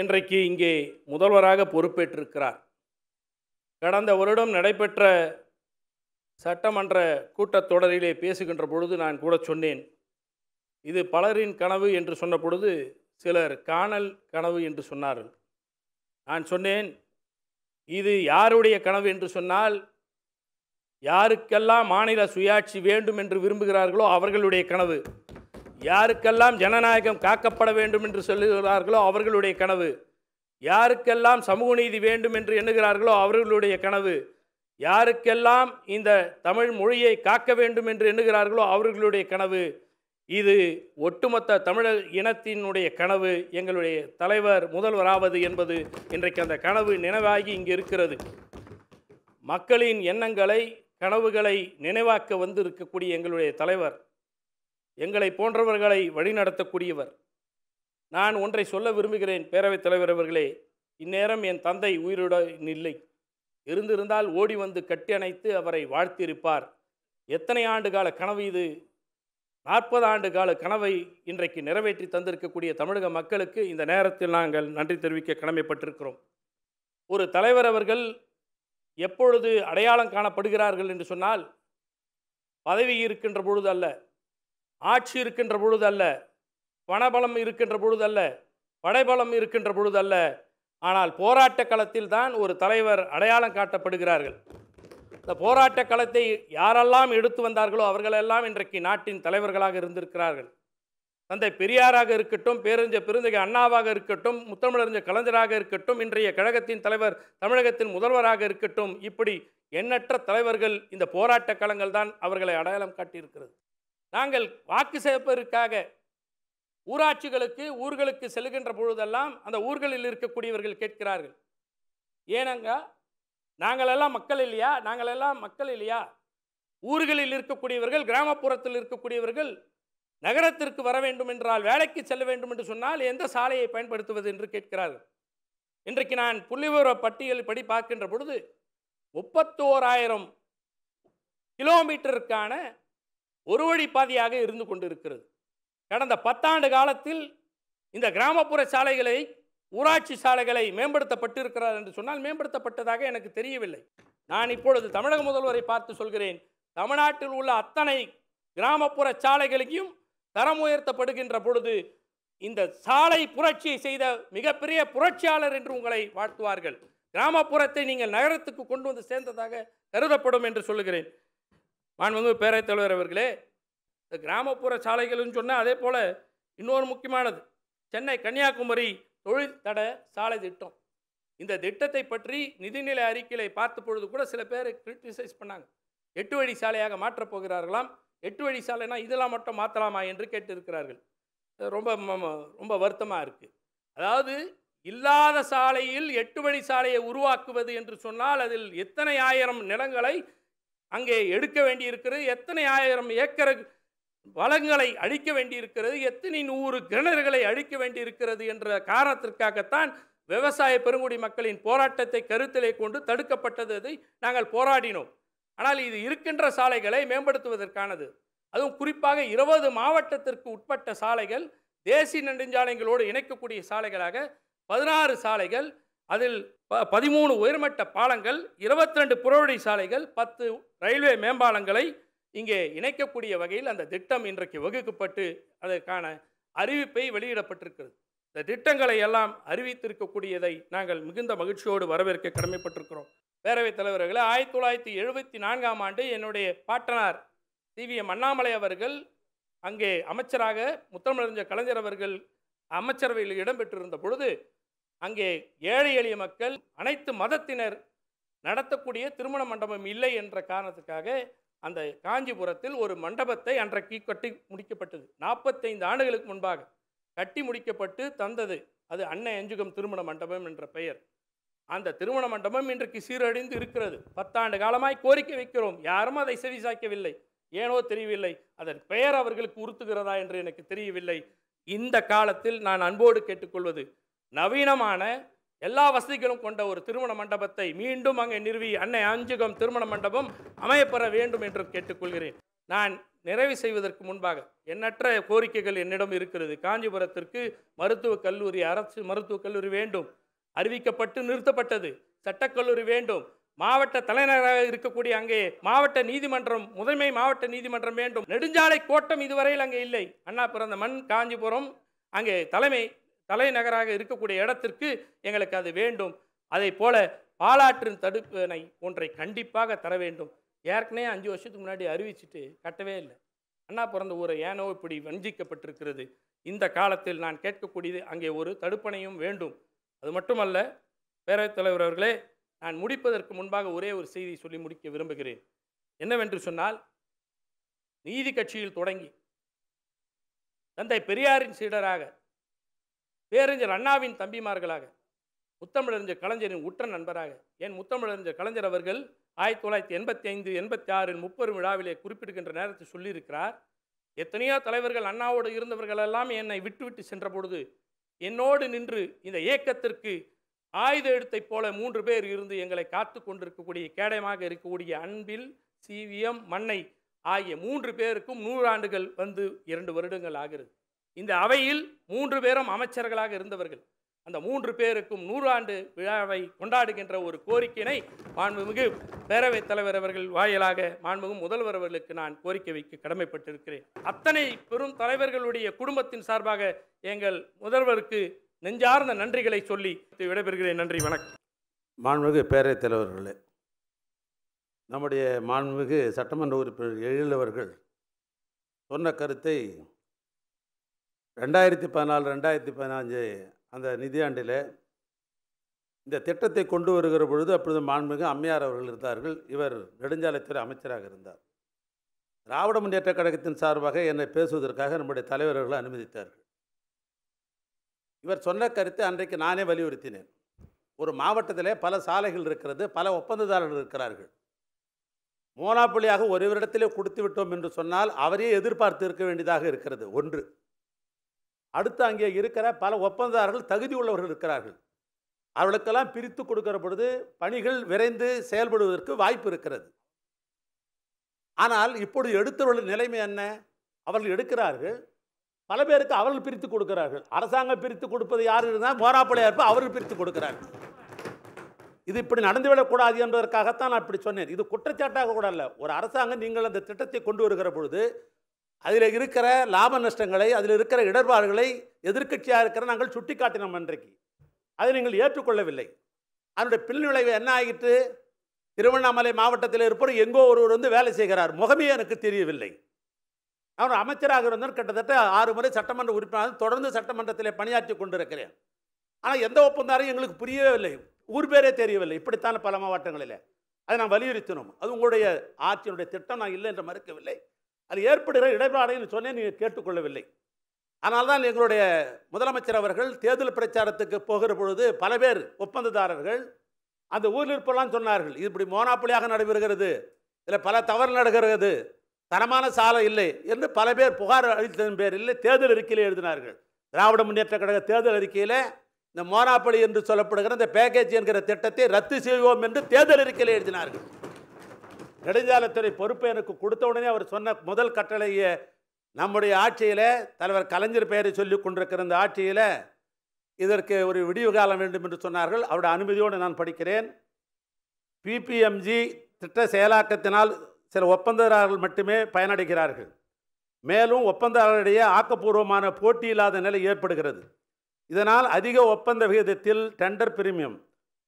[SPEAKER 6] இன்றைக்கு இங்கே முதல்வராக பொறுப்பேற்றிருக்கிறார் கடந்த வருடம் நடைபெற்ற சட்டமன்ற கூட்டத்தொடரிலே பேசுகின்ற பொழுது நான் கூட சொன்னேன் இது பலரின் கனவு என்று சொன்ன பொழுது சிலர் காணல் கனவு என்று சொன்னார்கள் நான் சொன்னேன் இது யாருடைய கனவு என்று சொன்னால் யாருக்கெல்லாம் மாநில சுயாட்சி வேண்டும் என்று விரும்புகிறார்களோ அவர்களுடைய கனவு யாருக்கெல்லாம் ஜனநாயகம் காக்கப்பட வேண்டும் என்று சொல்லுகிறார்களோ அவர்களுடைய கனவு யாருக்கெல்லாம் சமூக நீதி வேண்டும் என்று எண்ணுகிறார்களோ அவர்களுடைய கனவு யாருக்கெல்லாம் இந்த தமிழ் மொழியை காக்க வேண்டும் என்று எண்ணுகிறார்களோ அவர்களுடைய கனவு இது ஒட்டுமொத்த தமிழர் இனத்தினுடைய கனவு எங்களுடைய தலைவர் முதல்வராவது என்பது இன்றைக்கு அந்த கனவு நினைவாகி இங்கு இருக்கிறது மக்களின் எண்ணங்களை கனவுகளை நினைவாக்க வந்து இருக்கக்கூடிய எங்களுடைய தலைவர் எங்களை போன்றவர்களை வழிநடத்தக்கூடியவர் நான் ஒன்றை சொல்ல விரும்புகிறேன் பேரவைத் தலைவர் அவர்களே இந்நேரம் என் தந்தை உயிருடன் இல்லை இருந்திருந்தால் ஓடி வந்து கட்டி அணைத்து அவரை வாழ்த்தியிருப்பார் எத்தனை ஆண்டு கால கனவு இது நாற்பது ஆண்டு கால கனவை இன்றைக்கு நிறைவேற்றி தந்திருக்கக்கூடிய தமிழக மக்களுக்கு இந்த நேரத்தில் நாங்கள் நன்றி தெரிவிக்க கடமைப்பட்டிருக்கிறோம் ஒரு தலைவர் அவர்கள் எப்பொழுது அடையாளம் காணப்படுகிறார்கள் என்று சொன்னால் பதவி இருக்கின்ற பொழுது அல்ல ஆட்சி இருக்கின்ற பொழுது அல்ல பணபலம் இருக்கின்ற பொழுது அல்ல படைபலம் இருக்கின்ற பொழுது அல்ல ஆனால் போராட்ட களத்தில் தான் ஒரு தலைவர் அடையாளம் காட்டப்படுகிறார்கள் இந்த போராட்ட களத்தை யாரெல்லாம் எடுத்து வந்தார்களோ அவர்களெல்லாம் இன்றைக்கு நாட்டின் தலைவர்களாக இருந்திருக்கிறார்கள் தந்தை பெரியாராக இருக்கட்டும் பேரறிஞர் பெருந்தகை அண்ணாவாக இருக்கட்டும் முத்தமிழறிஞர் கலைஞராக இருக்கட்டும் இன்றைய கழகத்தின் தலைவர் தமிழகத்தின் முதல்வராக இருக்கட்டும் இப்படி எண்ணற்ற தலைவர்கள் இந்த போராட்ட களங்கள் தான் அவர்களை அடையாளம் காட்டியிருக்கிறது நாங்கள் வாக்கு சேர்ப்பதற்காக ஊராட்சிகளுக்கு ஊர்களுக்கு செல்கின்ற பொழுதெல்லாம் அந்த ஊர்களில் இருக்கக்கூடியவர்கள் கேட்கிறார்கள் ஏனங்க நாங்களெல்லாம் மக்கள் இல்லையா நாங்களெல்லாம் மக்கள் இல்லையா ஊர்களில் இருக்கக்கூடியவர்கள் கிராமப்புறத்தில் இருக்கக்கூடியவர்கள் நகரத்திற்கு வர வேண்டும் என்றால் வேலைக்கு செல்ல வேண்டும் என்று சொன்னால் எந்த சாலையை பயன்படுத்துவது என்று கேட்கிறார்கள் இன்றைக்கு நான் புள்ளிவர பட்டியல் படி பார்க்கின்ற பொழுது முப்பத்தோராயிரம் கிலோமீட்டருக்கான ஒரு வழி பாதையாக இருந்து கொண்டு இருக்கிறது கடந்த பத்தாண்டு காலத்தில் இந்த கிராமப்புற சாலைகளை ஊராட்சி சாலைகளை மேம்படுத்தப்பட்டிருக்கிறார் என்று சொன்னால் மேம்படுத்தப்பட்டதாக எனக்கு தெரியவில்லை நான் இப்பொழுது தமிழக முதல்வரை பார்த்து சொல்கிறேன் தமிழ்நாட்டில் உள்ள அத்தனை கிராமப்புற சாலைகளுக்கும் தரம் உயர்த்தப்படுகின்ற பொழுது இந்த சாலை புரட்சியை செய்த மிகப்பெரிய புரட்சியாளர் என்று உங்களை வாழ்த்துவார்கள் கிராமப்புறத்தை நீங்கள் நகரத்துக்கு கொண்டு வந்து சேர்ந்ததாக கருதப்படும் என்று சொல்லுகிறேன் மாண்புமிகு பேரவைத் தலைவர் அவர்களே இந்த கிராமப்புற சாலைகள்னு சொன்னால் அதே போல் இன்னொரு முக்கியமானது சென்னை கன்னியாகுமரி தொழில் தட சாலை திட்டம் இந்த திட்டத்தை பற்றி நிதிநிலை அறிக்கையை பார்த்த பொழுது கூட சில பேர் கிரிட்டிசைஸ் பண்ணாங்க எட்டு வழி சாலையாக மாற்றப் போகிறார்களாம் எட்டு வழி சாலைனா இதெல்லாம் மட்டும் மாற்றலாமா என்று கேட்டிருக்கிறார்கள் ரொம்ப ரொம்ப வருத்தமாக இருக்குது அதாவது இல்லாத சாலையில் எட்டு வழி சாலையை உருவாக்குவது என்று சொன்னால் அதில் எத்தனை ஆயிரம் நிலங்களை அங்கே எடுக்க வேண்டியிருக்கிறது எத்தனை ஆயிரம் ஏக்கர் வளங்களை அழிக்க வேண்டியிருக்கிறது எத்தனை நூறு கிணறுகளை அழிக்க வேண்டியிருக்கிறது என்ற காரணத்திற்காகத்தான் விவசாய பெருங்குடி மக்களின் போராட்டத்தை கருத்திலே கொண்டு தடுக்கப்பட்டது அதை நாங்கள் போராடினோம் ஆனால் இது இருக்கின்ற சாலைகளை மேம்படுத்துவதற்கானது அதுவும் குறிப்பாக இருபது மாவட்டத்திற்கு உட்பட்ட சாலைகள் தேசிய நெடுஞ்சாலைகளோடு இணைக்கக்கூடிய சாலைகளாக பதினாறு சாலைகள் அதில் ப பதிமூணு உயர்மட்ட பாலங்கள் இருபத்தி ரெண்டு புறவழி சாலைகள் பத்து ரயில்வே மேம்பாலங்களை இங்கே இணைக்கக்கூடிய வகையில் அந்த திட்டம் இன்றைக்கு வகுக்கப்பட்டு அதற்கான அறிவிப்பை வெளியிடப்பட்டிருக்கிறது இந்த திட்டங்களை எல்லாம் அறிவித்திருக்கக்கூடியதை நாங்கள் மிகுந்த மகிழ்ச்சியோடு வரவேற்க கடமைப்பட்டிருக்கிறோம் பேரவைத் தலைவர்களே ஆயிரத்தி தொள்ளாயிரத்தி எழுபத்தி நான்காம் ஆண்டு என்னுடைய பாட்டனார் சி வி எம் அண்ணாமலை அவர்கள் அங்கே அமைச்சராக முத்தமிழறிஞர் கலைஞர் அவர்கள் அமைச்சரவையில் இடம்பெற்றிருந்த பொழுது அங்கே ஏழை எளிய மக்கள் அனைத்து மதத்தினர் நடத்தக்கூடிய திருமண மண்டபம் இல்லை என்ற காரணத்துக்காக அந்த காஞ்சிபுரத்தில் ஒரு மண்டபத்தை அன்றைக்கு கட்டி முடிக்கப்பட்டது நாற்பத்தைந்து ஆண்டுகளுக்கு முன்பாக கட்டி முடிக்கப்பட்டு தந்தது அது அன்னை அஞ்சுகம் திருமண மண்டபம் என்ற பெயர் அந்த திருமண மண்டபம் இன்றைக்கு சீரழிந்து இருக்கிறது பத்தாண்டு காலமாய் கோரிக்கை வைக்கிறோம் யாரும் அதை செவிசாய்க்கவில்லை ஏனோ தெரியவில்லை அதன் பெயர் அவர்களுக்கு உறுத்துகிறதா என்று எனக்கு தெரியவில்லை இந்த காலத்தில் நான் அன்போடு கேட்டுக்கொள்வது நவீனமான எல்லா வசதிகளும் கொண்ட ஒரு திருமண மண்டபத்தை மீண்டும் அங்கே நிறுவி அன்னை அஞ்சுகம் திருமண மண்டபம் அமையப்பெற வேண்டும் என்று கேட்டுக்கொள்கிறேன் நான் நிறைவு செய்வதற்கு முன்பாக எண்ணற்ற கோரிக்கைகள் என்னிடம் இருக்கிறது காஞ்சிபுரத்திற்கு மருத்துவக் கல்லூரி அரசு மருத்துவக் கல்லூரி வேண்டும் அறிவிக்கப்பட்டு நிறுத்தப்பட்டது சட்டக்கல்லூரி வேண்டும் மாவட்ட தலைநகராக இருக்கக்கூடிய அங்கே மாவட்ட நீதிமன்றம் முதன்மை மாவட்ட நீதிமன்றம் வேண்டும் நெடுஞ்சாலை கோட்டம் இதுவரையில் அங்கே இல்லை அண்ணா பிறந்த மண் காஞ்சிபுரம் அங்கே தலைமை தலைநகராக இருக்கக்கூடிய இடத்திற்கு எங்களுக்கு அது வேண்டும் அதை போல பாலாற்றின் தடுப்பினை ஒன்றை கண்டிப்பாக தர வேண்டும் ஏற்கனவே அஞ்சு வருஷத்துக்கு முன்னாடி அறிவிச்சிட்டு கட்டவே இல்லை அண்ணா பிறந்த ஊரை ஏனோ இப்படி வஞ்சிக்கப்பட்டிருக்கிறது இந்த காலத்தில் நான் கேட்கக்கூடியது அங்கே ஒரு தடுப்பணையும் வேண்டும் அது மட்டுமல்ல பேரவைத் தலைவர் அவர்களே நான் முடிப்பதற்கு முன்பாக ஒரே ஒரு செய்தி சொல்லி முடிக்க விரும்புகிறேன் என்னவென்று சொன்னால் நீதி கட்சியில் தொடங்கி தந்தை பெரியாரின் சீடராக பேரறிஞர் அண்ணாவின் தம்பிமார்களாக முத்தமிழறிஞர் கலைஞரின் உற்ற நண்பராக என் முத்தமிழறிஞர் கலைஞர் அவர்கள் ஆயிரத்தி தொள்ளாயிரத்தி எண்பத்தி ஐந்து எண்பத்தி ஆறில் முப்பெரும் விழாவிலே குறிப்பிடுகின்ற நேரத்தில் சொல்லியிருக்கிறார் எத்தனையோ தலைவர்கள் அண்ணாவோடு இருந்தவர்கள் எல்லாம் என்னை விட்டுவிட்டு சென்ற பொழுது என்னோடு நின்று இந்த இயக்கத்திற்கு ஆயுத எழுத்தைப் போல மூன்று பேர் இருந்து எங்களை காத்து கொண்டிருக்கக்கூடிய கேடயமாக இருக்கக்கூடிய அன்பில் சிவிஎம் மண்ணை ஆகிய மூன்று பேருக்கும் நூறாண்டுகள் வந்து இரண்டு வருடங்கள் ஆகிறது இந்த அவையில் மூன்று பேரும் அமைச்சர்களாக இருந்தவர்கள் அந்த மூன்று பேருக்கும் நூறாண்டு விழாவை கொண்டாடுகின்ற ஒரு கோரிக்கையினை மாண்புமிகு பேரவைத் தலைவர் அவர்கள் வாயிலாக மாண்புமிகு முதல்வர் அவர்களுக்கு நான் கோரிக்கை வைக்க கடமைப்பட்டிருக்கிறேன் அத்தனை பெரும் தலைவர்களுடைய குடும்பத்தின் சார்பாக எங்கள் முதல்வருக்கு நெஞ்சார்ந்த நன்றிகளை சொல்லி விடைபெறுகிறேன் நன்றி வணக்கம்
[SPEAKER 2] மாண்புமிகு பேரவைத் தலைவர்களே நம்முடைய மாண்புமிகு சட்டமன்ற உறுப்பினர் எழிலவர்கள் சொன்ன கருத்தை ரெண்டாயிரத்தி பதினாலு ரெண்டாயிரத்தி பதினஞ்சு அந்த நிதியாண்டில் இந்த திட்டத்தை கொண்டு வருகிற பொழுது அப்பொழுது மாண்புமிகு அம்மையார் அவர்கள் இருந்தார்கள் இவர் நெடுஞ்சாலைத்துறை அமைச்சராக இருந்தார் திராவிட முன்னேற்ற கழகத்தின் சார்பாக என்னை பேசுவதற்காக நம்முடைய தலைவர்கள் அனுமதித்தார்கள் இவர் சொன்ன கருத்தை அன்றைக்கு நானே வலியுறுத்தினேன் ஒரு மாவட்டத்தில் பல சாலைகள் இருக்கிறது பல ஒப்பந்ததாரர்கள் இருக்கிறார்கள் மோனாப்புள்ளியாக ஒரு வருடத்திலே கொடுத்து விட்டோம் என்று சொன்னால் அவரையே எதிர்பார்த்து இருக்க வேண்டியதாக இருக்கிறது ஒன்று அடுத்து அங்கே இருக்கிற பல ஒப்பந்ததாரர்கள் தகுதி உள்ளவர்கள் இருக்கிறார்கள் அவர்களுக்கெல்லாம் பிரித்து கொடுக்கிற பொழுது பணிகள் விரைந்து செயல்படுவதற்கு வாய்ப்பு இருக்கிறது ஆனால் இப்பொழுது எடுத்தவர்களின் நிலைமை என்ன அவர்கள் எடுக்கிறார்கள் பல பேருக்கு அவர்கள் பிரித்து கொடுக்கிறார்கள் அரசாங்கம் பிரித்து கொடுப்பது யார் இருந்தால் மோராப்பிள்ளையா இருப்போ அவர்கள் பிரித்து கொடுக்கிறார்கள் இது இப்படி நடந்துவிடக்கூடாது என்பதற்காகத்தான் நான் இப்படி சொன்னேன் இது குற்றச்சாட்டாக கூட இல்லை ஒரு அரசாங்கம் நீங்கள் அந்த திட்டத்தை கொண்டு வருகிற பொழுது அதில் இருக்கிற லாப நஷ்டங்களை அதில் இருக்கிற இடர்பாடுகளை எதிர்கட்சியாக இருக்கிற நாங்கள் சுட்டி காட்டினோம் அன்றைக்கு அதை நீங்கள் ஏற்றுக்கொள்ளவில்லை அதனுடைய பின்விளைவு என்ன ஆகிட்டு திருவண்ணாமலை மாவட்டத்தில் இருப்பவர் எங்கோ ஒருவர் வந்து வேலை செய்கிறார் முகமே எனக்கு தெரியவில்லை அவர் அமைச்சராக இருந்தால் கிட்டத்தட்ட ஆறு முறை சட்டமன்ற உறுப்பினர் தொடர்ந்து சட்டமன்றத்தில் பணியாற்றி கொண்டிருக்கிறேன் ஆனால் எந்த ஒப்பந்தாரையும் எங்களுக்கு புரியவே இல்லை ஊர் பேரே தெரியவில்லை இப்படித்தான் பல மாவட்டங்களில் அதை நான் வலியுறுத்தினோம் அது உங்களுடைய ஆட்சியினுடைய திட்டம் நான் இல்லை என்று மறுக்கவில்லை அது ஏற்படுகிற இடர்பாடையில் சொன்னேன் நீங்கள் கேட்டுக்கொள்ளவில்லை ஆனால் தான் எங்களுடைய முதலமைச்சர் அவர்கள் தேர்தல் பிரச்சாரத்துக்கு போகிற பொழுது பல பேர் ஒப்பந்ததாரர்கள் அந்த ஊரில் இருப்பெல்லாம் சொன்னார்கள் இது இப்படி மோனாப்புலியாக நடைபெறுகிறது இதில் பல தவறு நடக்கிறது தரமான சாலை இல்லை என்று பல பேர் புகார் அளித்ததன் பேரில் தேர்தல் அறிக்கையில் எழுதினார்கள் திராவிட முன்னேற்ற கழக தேர்தல் அறிக்கையில் இந்த மோனாப்பொழி என்று சொல்லப்படுகிற இந்த பேக்கேஜ் என்கிற திட்டத்தை ரத்து செய்வோம் என்று தேர்தல் அறிக்கையில் எழுதினார்கள் நெடுஞ்சாலைத்துறை பொறுப்பை எனக்கு கொடுத்த உடனே அவர் சொன்ன முதல் கட்டளையை நம்முடைய ஆட்சியில் தலைவர் கலைஞர் பெயரை சொல்லி கொண்டிருக்கிற இந்த ஆட்சியில் இதற்கு ஒரு விடிவு காலம் வேண்டும் என்று சொன்னார்கள் அவருடைய அனுமதியோடு நான் படிக்கிறேன் பிபிஎம்ஜி திட்ட செயலாக்கத்தினால் சில ஒப்பந்ததாரர்கள் மட்டுமே பயனடைகிறார்கள் மேலும் ஒப்பந்ததாரரிடையே ஆக்கப்பூர்வமான போட்டி இல்லாத நிலை ஏற்படுகிறது இதனால் அதிக ஒப்பந்த விகிதத்தில் டெண்டர் பிரீமியம்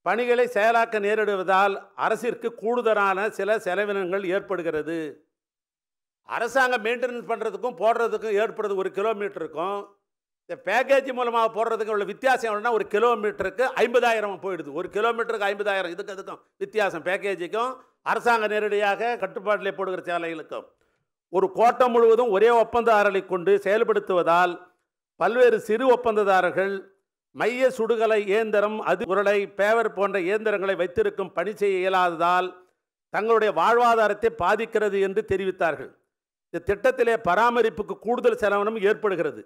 [SPEAKER 2] பணிகளை செயலாக்க நேரிடுவதால் அரசிற்கு கூடுதலான சில செலவினங்கள் ஏற்படுகிறது அரசாங்கம் மெயின்டெனன்ஸ் பண்ணுறதுக்கும் போடுறதுக்கும் ஏற்படுறது ஒரு கிலோமீட்டருக்கும் இந்த பேக்கேஜ் மூலமாக போடுறதுக்கு உள்ள வித்தியாசம் எவ்வளோனா ஒரு கிலோமீட்டருக்கு ஐம்பதாயிரம் போயிடுது ஒரு கிலோமீட்டருக்கு ஐம்பதாயிரம் இதுக்கு அதுக்கும் வித்தியாசம் பேக்கேஜுக்கும் அரசாங்கம் நேரடியாக கட்டுப்பாட்டில் போடுகிற சேலைகளுக்கும் ஒரு கோட்டம் முழுவதும் ஒரே ஒப்பந்ததாரர்களை கொண்டு செயல்படுத்துவதால் பல்வேறு சிறு ஒப்பந்ததாரர்கள் மைய சுடுகலை இயந்திரம் அது உருளை பேவர் போன்ற இயந்திரங்களை வைத்திருக்கும் பணி செய்ய இயலாததால் தங்களுடைய வாழ்வாதாரத்தை பாதிக்கிறது என்று தெரிவித்தார்கள் இத்திட்டத்திலே பராமரிப்புக்கு கூடுதல் செலவனம் ஏற்படுகிறது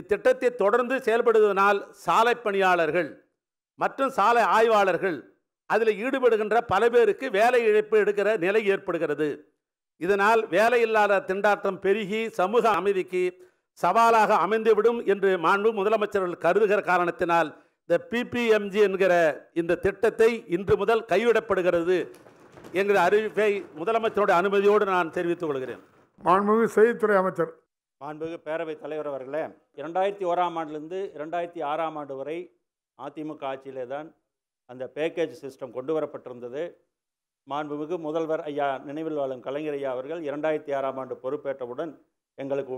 [SPEAKER 2] இத்திட்டத்தை தொடர்ந்து செயல்படுவதனால் சாலை பணியாளர்கள் மற்றும் சாலை ஆய்வாளர்கள் அதில் ஈடுபடுகின்ற பல பேருக்கு வேலை இழப்பு எடுக்கிற நிலை ஏற்படுகிறது இதனால் வேலையில்லாத திண்டாட்டம் பெருகி சமூக அமைதிக்கு சவாலாக அமைந்துவிடும் என்று மாண்பு முதலமைச்சர்கள் கருதுகிற காரணத்தினால் இந்த பிபிஎம்ஜி என்கிற இந்த திட்டத்தை இன்று முதல் கைவிடப்படுகிறது என்கிற அறிவிப்பை முதலமைச்சருடைய அனுமதியோடு நான் தெரிவித்துக் கொள்கிறேன்
[SPEAKER 1] மாண்புமிகு செய்தித்துறை அமைச்சர்
[SPEAKER 2] மாண்புமிகு பேரவைத் தலைவர் அவர்களே இரண்டாயிரத்தி ஓராம் ஆண்டிலிருந்து இரண்டாயிரத்தி ஆறாம் ஆண்டு வரை அதிமுக ஆட்சியிலே தான் அந்த பேக்கேஜ் சிஸ்டம் கொண்டு வரப்பட்டிருந்தது மாண்புமிகு
[SPEAKER 7] முதல்வர் ஐயா நினைவில் வாழும் கலைஞர் ஐயா அவர்கள் இரண்டாயிரத்தி ஆறாம் ஆண்டு பொறுப்பேற்றவுடன் எங்களுக்கு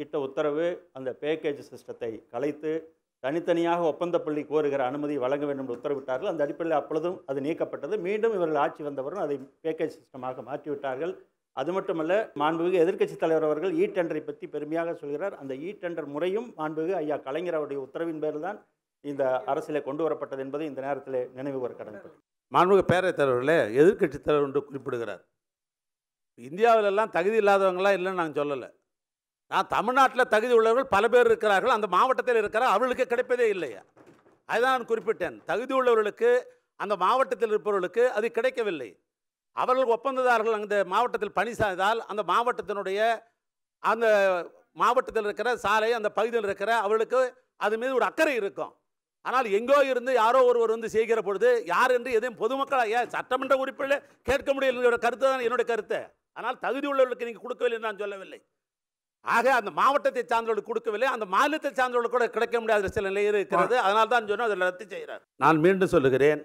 [SPEAKER 7] கிட்ட உத்தரவு அந்த பேக்கேஜ் சிஸ்டத்தை கலைத்து தனித்தனியாக ஒப்பந்தப்பள்ளி கோருகிற
[SPEAKER 2] அனுமதி வழங்க வேண்டும் என்று உத்தரவிட்டார்கள் அந்த அடிப்படையில் அப்பொழுதும் அது நீக்கப்பட்டது மீண்டும் இவர்கள் ஆட்சி வந்தவரும் அதை பேக்கேஜ் சிஸ்டமாக மாற்றிவிட்டார்கள் அது மட்டுமல்ல மாண்புமிகு எதிர்க்கட்சி தலைவர் அவர்கள் இ டெண்டரை பற்றி பெருமையாக சொல்கிறார் அந்த இ e டெண்டர் முறையும் மாண்புமிகு ஐயா கலைஞர் அவருடைய உத்தரவின் பேரில் தான் இந்த அரசியலை
[SPEAKER 3] கொண்டு வரப்பட்டது என்பதை இந்த நேரத்தில் நினைவு வர கடன்
[SPEAKER 2] மாண்புமிகு பேரவைத் தலைவர்களே எதிர்க்கட்சித் தலைவர் என்று குறிப்பிடுகிறார் இந்தியாவிலெல்லாம் தகுதி இல்லாதவங்களாம் இல்லைன்னு நாங்கள் சொல்லலை நான் தமிழ்நாட்டில் தகுதி உள்ளவர்கள் பல பேர் இருக்கிறார்கள் அந்த மாவட்டத்தில் இருக்கிற அவர்களுக்கு கிடைப்பதே இல்லையா அதுதான் நான் குறிப்பிட்டேன் தகுதி உள்ளவர்களுக்கு அந்த மாவட்டத்தில் இருப்பவர்களுக்கு அது கிடைக்கவில்லை அவர்கள் ஒப்பந்ததாரர்கள் அந்த மாவட்டத்தில் பணி செய்தால் அந்த மாவட்டத்தினுடைய அந்த மாவட்டத்தில் இருக்கிற சாலை அந்த பகுதியில் இருக்கிற அவர்களுக்கு அது மீது ஒரு அக்கறை இருக்கும் ஆனால் எங்கோ இருந்து யாரோ ஒருவர் வந்து செய்கிற பொழுது யார் என்று எதையும் பொதுமக்கள் ஏன் சட்டமன்ற உறுப்பினர் கேட்க முடியல கருத்து தான் என்னுடைய கருத்து ஆனால் தகுதி உள்ளவர்களுக்கு நீங்கள் கொடுக்கவில்லை நான் சொல்லவில்லை ஆக அந்த மாவட்டத்தை சார்ந்தவர்களுக்கு கொடுக்கவில்லை அந்த மாநிலத்தை சார்ந்தவர்களுக்கு கூட கிடைக்க முடியாத சில நிலை இருக்கிறது அதனால தான் சொன்னால் அதில் ரத்து செய்கிறார் நான் மீண்டும் சொல்லுகிறேன்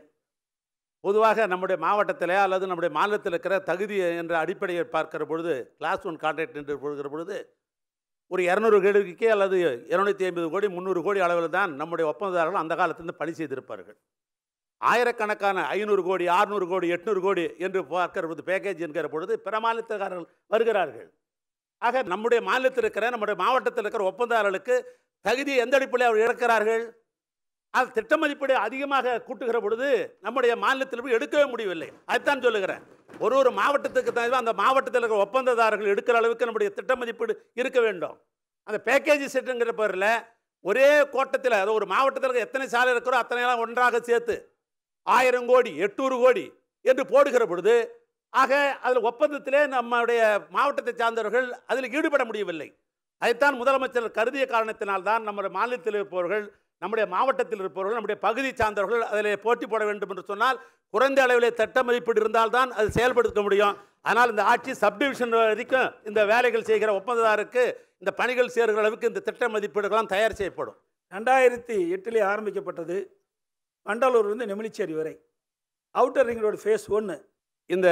[SPEAKER 2] பொதுவாக நம்முடைய மாவட்டத்தில் அல்லது நம்முடைய மாநிலத்தில் இருக்கிற தகுதி என்ற அடிப்படையை பார்க்கிற பொழுது கிளாஸ் ஒன் கான்ட்ராக்ட் என்று போடுகிற பொழுது ஒரு இரநூறு கோடிக்கே அல்லது இரநூத்தி ஐம்பது கோடி முந்நூறு கோடி அளவில் தான் நம்முடைய ஒப்பந்ததாரர்கள் அந்த காலத்திலிருந்து பணி செய்திருப்பார்கள் ஆயிரக்கணக்கான ஐநூறு கோடி ஆறுநூறு கோடி எட்நூறு கோடி என்று பார்க்கிற பொழுது பேக்கேஜ் என்கிற பொழுது பிற மாநிலத்தக்காரர்கள் வருகிறார்கள் ஆக நம்முடைய மாநிலத்தில் இருக்கிற நம்முடைய மாவட்டத்தில் இருக்கிற ஒப்பந்தாரர்களுக்கு தகுதி எந்த அடிப்படையில் அவர் இழக்கிறார்கள் அது திட்ட மதிப்பீடு அதிகமாக கூட்டுகிற பொழுது நம்முடைய மாநிலத்தில் போய் எடுக்கவே முடியவில்லை அதுதான் சொல்லுகிறேன் ஒரு ஒரு மாவட்டத்துக்கு தான் அந்த மாவட்டத்தில் இருக்கிற ஒப்பந்ததாரர்கள் எடுக்கிற அளவுக்கு நம்முடைய திட்ட மதிப்பீடு இருக்க வேண்டும் அந்த பேக்கேஜ் செட்டுங்கிற பேரில் ஒரே கோட்டத்தில் அது ஒரு மாவட்டத்தில் எத்தனை சாலை இருக்கிறோ அத்தனை எல்லாம் ஒன்றாக சேர்த்து ஆயிரம் கோடி எட்நூறு கோடி என்று போடுகிற பொழுது ஆக அதில் ஒப்பந்தத்திலே நம்முடைய மாவட்டத்தை சார்ந்தவர்கள் அதில் ஈடுபட முடியவில்லை அதைத்தான் முதலமைச்சர் கருதிய காரணத்தினால்தான் நம்முடைய மாநிலத்தில் இருப்பவர்கள் நம்முடைய மாவட்டத்தில் இருப்பவர்கள் நம்முடைய பகுதி சார்ந்தவர்கள் அதில் போட்டி போட வேண்டும் என்று சொன்னால் குறைந்த அளவிலே திட்ட மதிப்பீடு இருந்தால்தான் அது செயல்படுத்த முடியும் ஆனால் இந்த ஆட்சி சப்டிவிஷன் வரைக்கும் இந்த வேலைகள் செய்கிற ஒப்பந்ததாருக்கு இந்த பணிகள் சேர்கிற அளவுக்கு இந்த திட்ட மதிப்பீடுகள்லாம் தயார் செய்யப்படும் ரெண்டாயிரத்தி எட்டிலே ஆரம்பிக்கப்பட்டது வண்டலூர்லேருந்து நெமிலிச்சேரி வரை அவுட்டர் ரிங் ரோடு ஃபேஸ் ஒன்று இந்த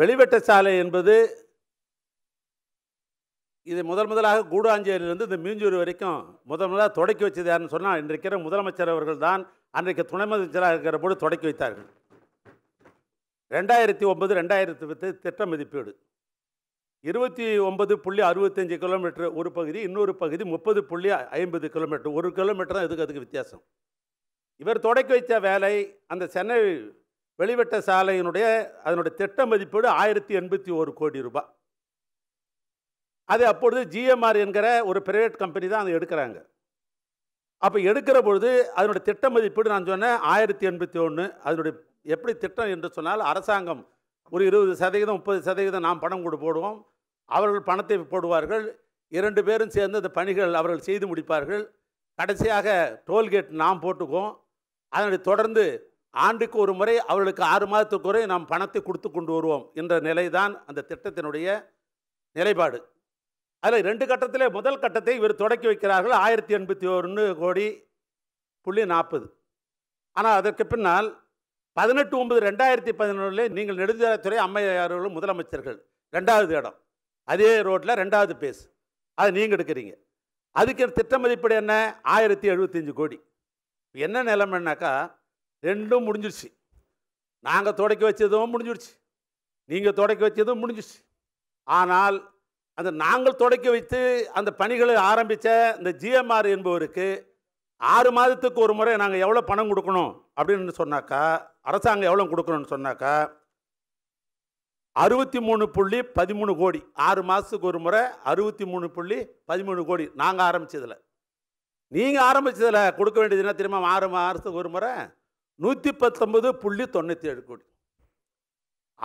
[SPEAKER 2] வெளிவட்ட சாலை என்பது இது முதல் முதலாக கூடாஞ்சேரியிலிருந்து இந்த மீஞ்சூர் வரைக்கும் முதல் முதலாக தொடக்கி வச்சது யாருன்னு சொன்னால் இன்றைக்கிற முதலமைச்சர் அவர்கள் தான் அன்றைக்கு துணை முதலமைச்சராக இருக்கிற போது தொடக்கி வைத்தார்கள் ரெண்டாயிரத்தி ஒன்பது ரெண்டாயிரத்தி பத்து திட்ட மதிப்பீடு இருபத்தி ஒன்பது புள்ளி அறுபத்தஞ்சு கிலோமீட்டர் ஒரு பகுதி இன்னொரு பகுதி முப்பது புள்ளி ஐம்பது கிலோமீட்டர் ஒரு கிலோமீட்டர் தான் எதுக்கு அதுக்கு வித்தியாசம் இவர் தொடக்கி வைத்த வேலை அந்த சென்னை வெளிவட்ட சாலையினுடைய அதனுடைய திட்ட மதிப்பீடு ஆயிரத்தி எண்பத்தி ஒரு கோடி ரூபாய் அது அப்பொழுது ஜிஎம்ஆர் என்கிற ஒரு பிரைவேட் கம்பெனி தான் அதை எடுக்கிறாங்க அப்போ எடுக்கிற பொழுது அதனுடைய திட்ட மதிப்பீடு நான் சொன்னேன் ஆயிரத்தி எண்பத்தி ஒன்று அதனுடைய எப்படி திட்டம் என்று சொன்னால் அரசாங்கம் ஒரு இருபது சதவீதம் முப்பது சதவீதம் நாம் பணம் கொடு போடுவோம் அவர்கள் பணத்தை போடுவார்கள் இரண்டு பேரும் சேர்ந்து அந்த பணிகள் அவர்கள் செய்து முடிப்பார்கள் கடைசியாக டோல்கேட் நாம் போட்டுக்குவோம் அதனுடைய தொடர்ந்து ஆண்டுக்கு ஒரு முறை அவர்களுக்கு ஆறு மாதத்துக்கு ஒரு நாம் பணத்தை கொடுத்து கொண்டு வருவோம் என்ற நிலைதான் அந்த திட்டத்தினுடைய நிலைப்பாடு அதில் ரெண்டு கட்டத்திலே முதல் கட்டத்தை இவர் தொடக்கி வைக்கிறார்கள் ஆயிரத்தி எண்பத்தி ஒன்று கோடி புள்ளி நாற்பது ஆனால் அதற்கு பின்னால் பதினெட்டு ஒன்பது ரெண்டாயிரத்தி பதினொன்றுலே நீங்கள் நெடுஞ்சாலைத்துறை அம்மையார்களும் முதலமைச்சர்கள் ரெண்டாவது இடம் அதே ரோட்டில் ரெண்டாவது பேஸ் அதை நீங்கள் எடுக்கிறீங்க அதுக்கு திட்ட மதிப்பீடு என்ன ஆயிரத்தி எழுபத்தஞ்சு கோடி என்ன நிலைமைனாக்கா ரெண்டும் முடிஞ்சிடுச்சு நாங்கள் தொடக்கி வச்சதும் முடிஞ்சிருச்சு நீங்கள் தொடக்கி வச்சதும் முடிஞ்சிருச்சு ஆனால் அந்த நாங்கள் தொடக்கி வைத்து அந்த பணிகளை ஆரம்பித்த இந்த ஜிஎம்ஆர் என்பவருக்கு ஆறு மாதத்துக்கு ஒரு முறை நாங்கள் எவ்வளோ பணம் கொடுக்கணும் அப்படின்னு சொன்னாக்கா அரசாங்கம் எவ்வளோ கொடுக்கணும்னு சொன்னாக்கா அறுபத்தி மூணு புள்ளி பதிமூணு கோடி ஆறு மாதத்துக்கு ஒரு முறை அறுபத்தி மூணு புள்ளி பதிமூணு கோடி நாங்கள் ஆரம்பித்ததில் நீங்கள் ஆரம்பித்ததில் கொடுக்க வேண்டியது என்ன தெரியுமா ஆறு மாதத்துக்கு ஒரு முறை நூற்றி பத்தொன்பது புள்ளி தொண்ணூற்றி ஏழு கோடி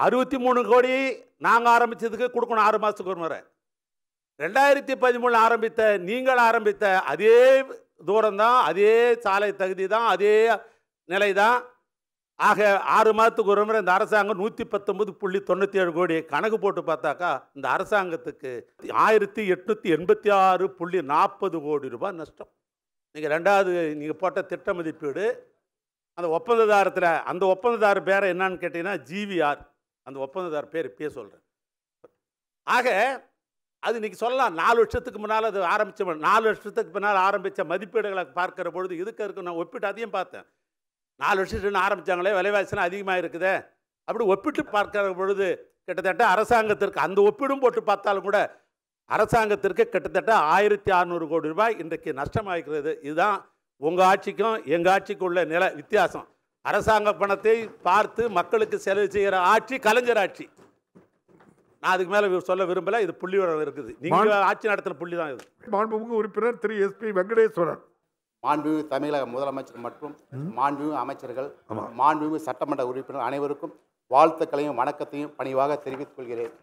[SPEAKER 2] அறுபத்தி மூணு கோடி நாங்கள் ஆரம்பித்ததுக்கு கொடுக்கணும் ஆறு மாதத்துக்கு ஒரு முறை ரெண்டாயிரத்தி பதிமூணு ஆரம்பித்த நீங்கள் ஆரம்பித்த அதே தூரம்தான் அதே சாலை தகுதி தான் அதே நிலை தான் ஆக ஆறு மாதத்துக்கு ஒரு முறை இந்த அரசாங்கம் நூற்றி பத்தொம்பது புள்ளி தொண்ணூற்றி ஏழு கோடி கணக்கு போட்டு பார்த்தாக்கா இந்த அரசாங்கத்துக்கு ஆயிரத்தி எட்நூற்றி எண்பத்தி ஆறு புள்ளி நாற்பது கோடி ரூபாய் நஷ்டம் நீங்கள் ரெண்டாவது நீங்கள் போட்ட திட்ட மதிப்பீடு அந்த ஒப்பந்ததாரத்தில் அந்த ஒப்பந்ததார் பேரை என்னான்னு கேட்டிங்கன்னா ஜிவிஆர் அந்த ஒப்பந்ததார் பேர் இப்பயே சொல்கிறேன் ஆக அது இன்றைக்கி சொல்லலாம் நாலு வருஷத்துக்கு முன்னால் அது ஆரம்பித்த நாலு வருஷத்துக்கு முன்னால் ஆரம்பித்த மதிப்பீடுகளை பார்க்குற பொழுது இதுக்கு இருக்கு நான் ஒப்பிட்டு அதையும் பார்த்தேன் நாலு வருஷத்துக்கு ஆரம்பித்தாங்களே விலைவாசினா அதிகமாக இருக்குதே அப்படி ஒப்பிட்டு பார்க்குற பொழுது கிட்டத்தட்ட அரசாங்கத்திற்கு அந்த ஒப்பிடும் போட்டு பார்த்தாலும் கூட அரசாங்கத்திற்கு கிட்டத்தட்ட ஆயிரத்தி அறநூறு கோடி ரூபாய் இன்றைக்கு நஷ்டமாகிறது இதுதான் உங்கள் ஆட்சிக்கும் எங்கள் ஆட்சிக்கும் உள்ள நில வித்தியாசம் அரசாங்க பணத்தை பார்த்து மக்களுக்கு செலவு செய்கிற ஆட்சி கலைஞர் ஆட்சி நான் அதுக்கு மேலே சொல்ல விரும்பலை இது புள்ளியோட இருக்குது நீங்கள் ஆட்சி நடத்தின புள்ளி தான் இது மாண்புமிகு உறுப்பினர் திரு எஸ்பி வெங்கடேஸ்வரன்
[SPEAKER 3] மாண்புமிகு தமிழக முதலமைச்சர் மற்றும் மாண்புமிகு அமைச்சர்கள் மாண்புமிகு சட்டமன்ற உறுப்பினர் அனைவருக்கும் வாழ்த்துக்களையும் வணக்கத்தையும் பணிவாக தெரிவித்துக் கொள்கிறேன்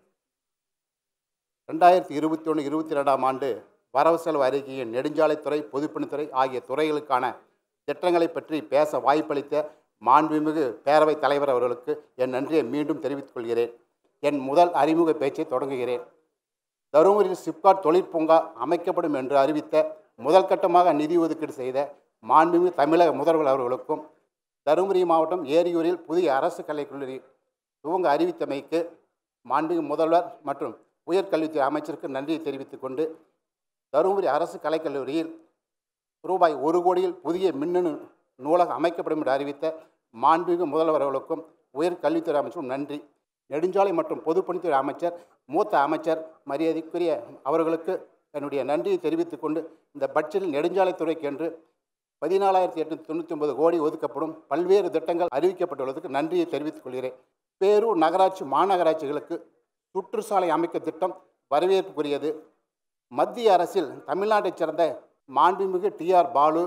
[SPEAKER 3] ரெண்டாயிரத்தி இருபத்தி ஒன்று இருபத்தி ரெண்டாம் ஆண்டு வரவு செலவு அறிக்கையின் நெடுஞ்சாலைத்துறை பொதுப்பணித்துறை ஆகிய துறைகளுக்கான திட்டங்களை பற்றி பேச வாய்ப்பளித்த மாண்புமிகு பேரவைத் தலைவர் அவர்களுக்கு என் நன்றியை மீண்டும் தெரிவித்துக் கொள்கிறேன் என் முதல் அறிமுக பேச்சை தொடங்குகிறேன் தருமபுரியில் சிப்காட் தொழிற்பூங்கா அமைக்கப்படும் என்று அறிவித்த முதல் கட்டமாக நிதி ஒதுக்கீடு செய்த மாண்புமிகு தமிழக முதல்வர் அவர்களுக்கும் தருமபுரி மாவட்டம் ஏரியூரில் புதிய அரசு கலைக்கல்லூரி துவங்க அறிவித்தமைக்கு மாண்புமிகு முதல்வர் மற்றும் உயர்கல்வித்துறை அமைச்சருக்கு நன்றியை தெரிவித்துக் கொண்டு தருமபுரி அரசு கலைக்கல்லூரியில் ரூபாய் ஒரு கோடியில் புதிய மின்னணு நூலகம் அமைக்கப்படும் என்று அறிவித்த மாண்புமிகு முதல்வர்களுக்கும் உயர்கல்வித்துறை அமைச்சருக்கும் அமைச்சரும் நன்றி நெடுஞ்சாலை மற்றும் பொதுப்பணித்துறை அமைச்சர் மூத்த அமைச்சர் மரியாதைக்குரிய அவர்களுக்கு என்னுடைய நன்றியை தெரிவித்துக் கொண்டு இந்த பட்ஜெட்டில் நெடுஞ்சாலைத்துறைக்கு என்று பதினாலாயிரத்தி எட்நூற்றி தொண்ணூற்றி ஒன்பது கோடி ஒதுக்கப்படும் பல்வேறு திட்டங்கள் அறிவிக்கப்பட்டுள்ளதுக்கு நன்றியை தெரிவித்துக் கொள்கிறேன் பேரூர் நகராட்சி மாநகராட்சிகளுக்கு சுற்றுச்சாலை அமைக்க திட்டம் வரவேற்புக்குரியது மத்திய அரசில் தமிழ்நாட்டைச் சேர்ந்த மாண்புமிகு டிஆர் பாலு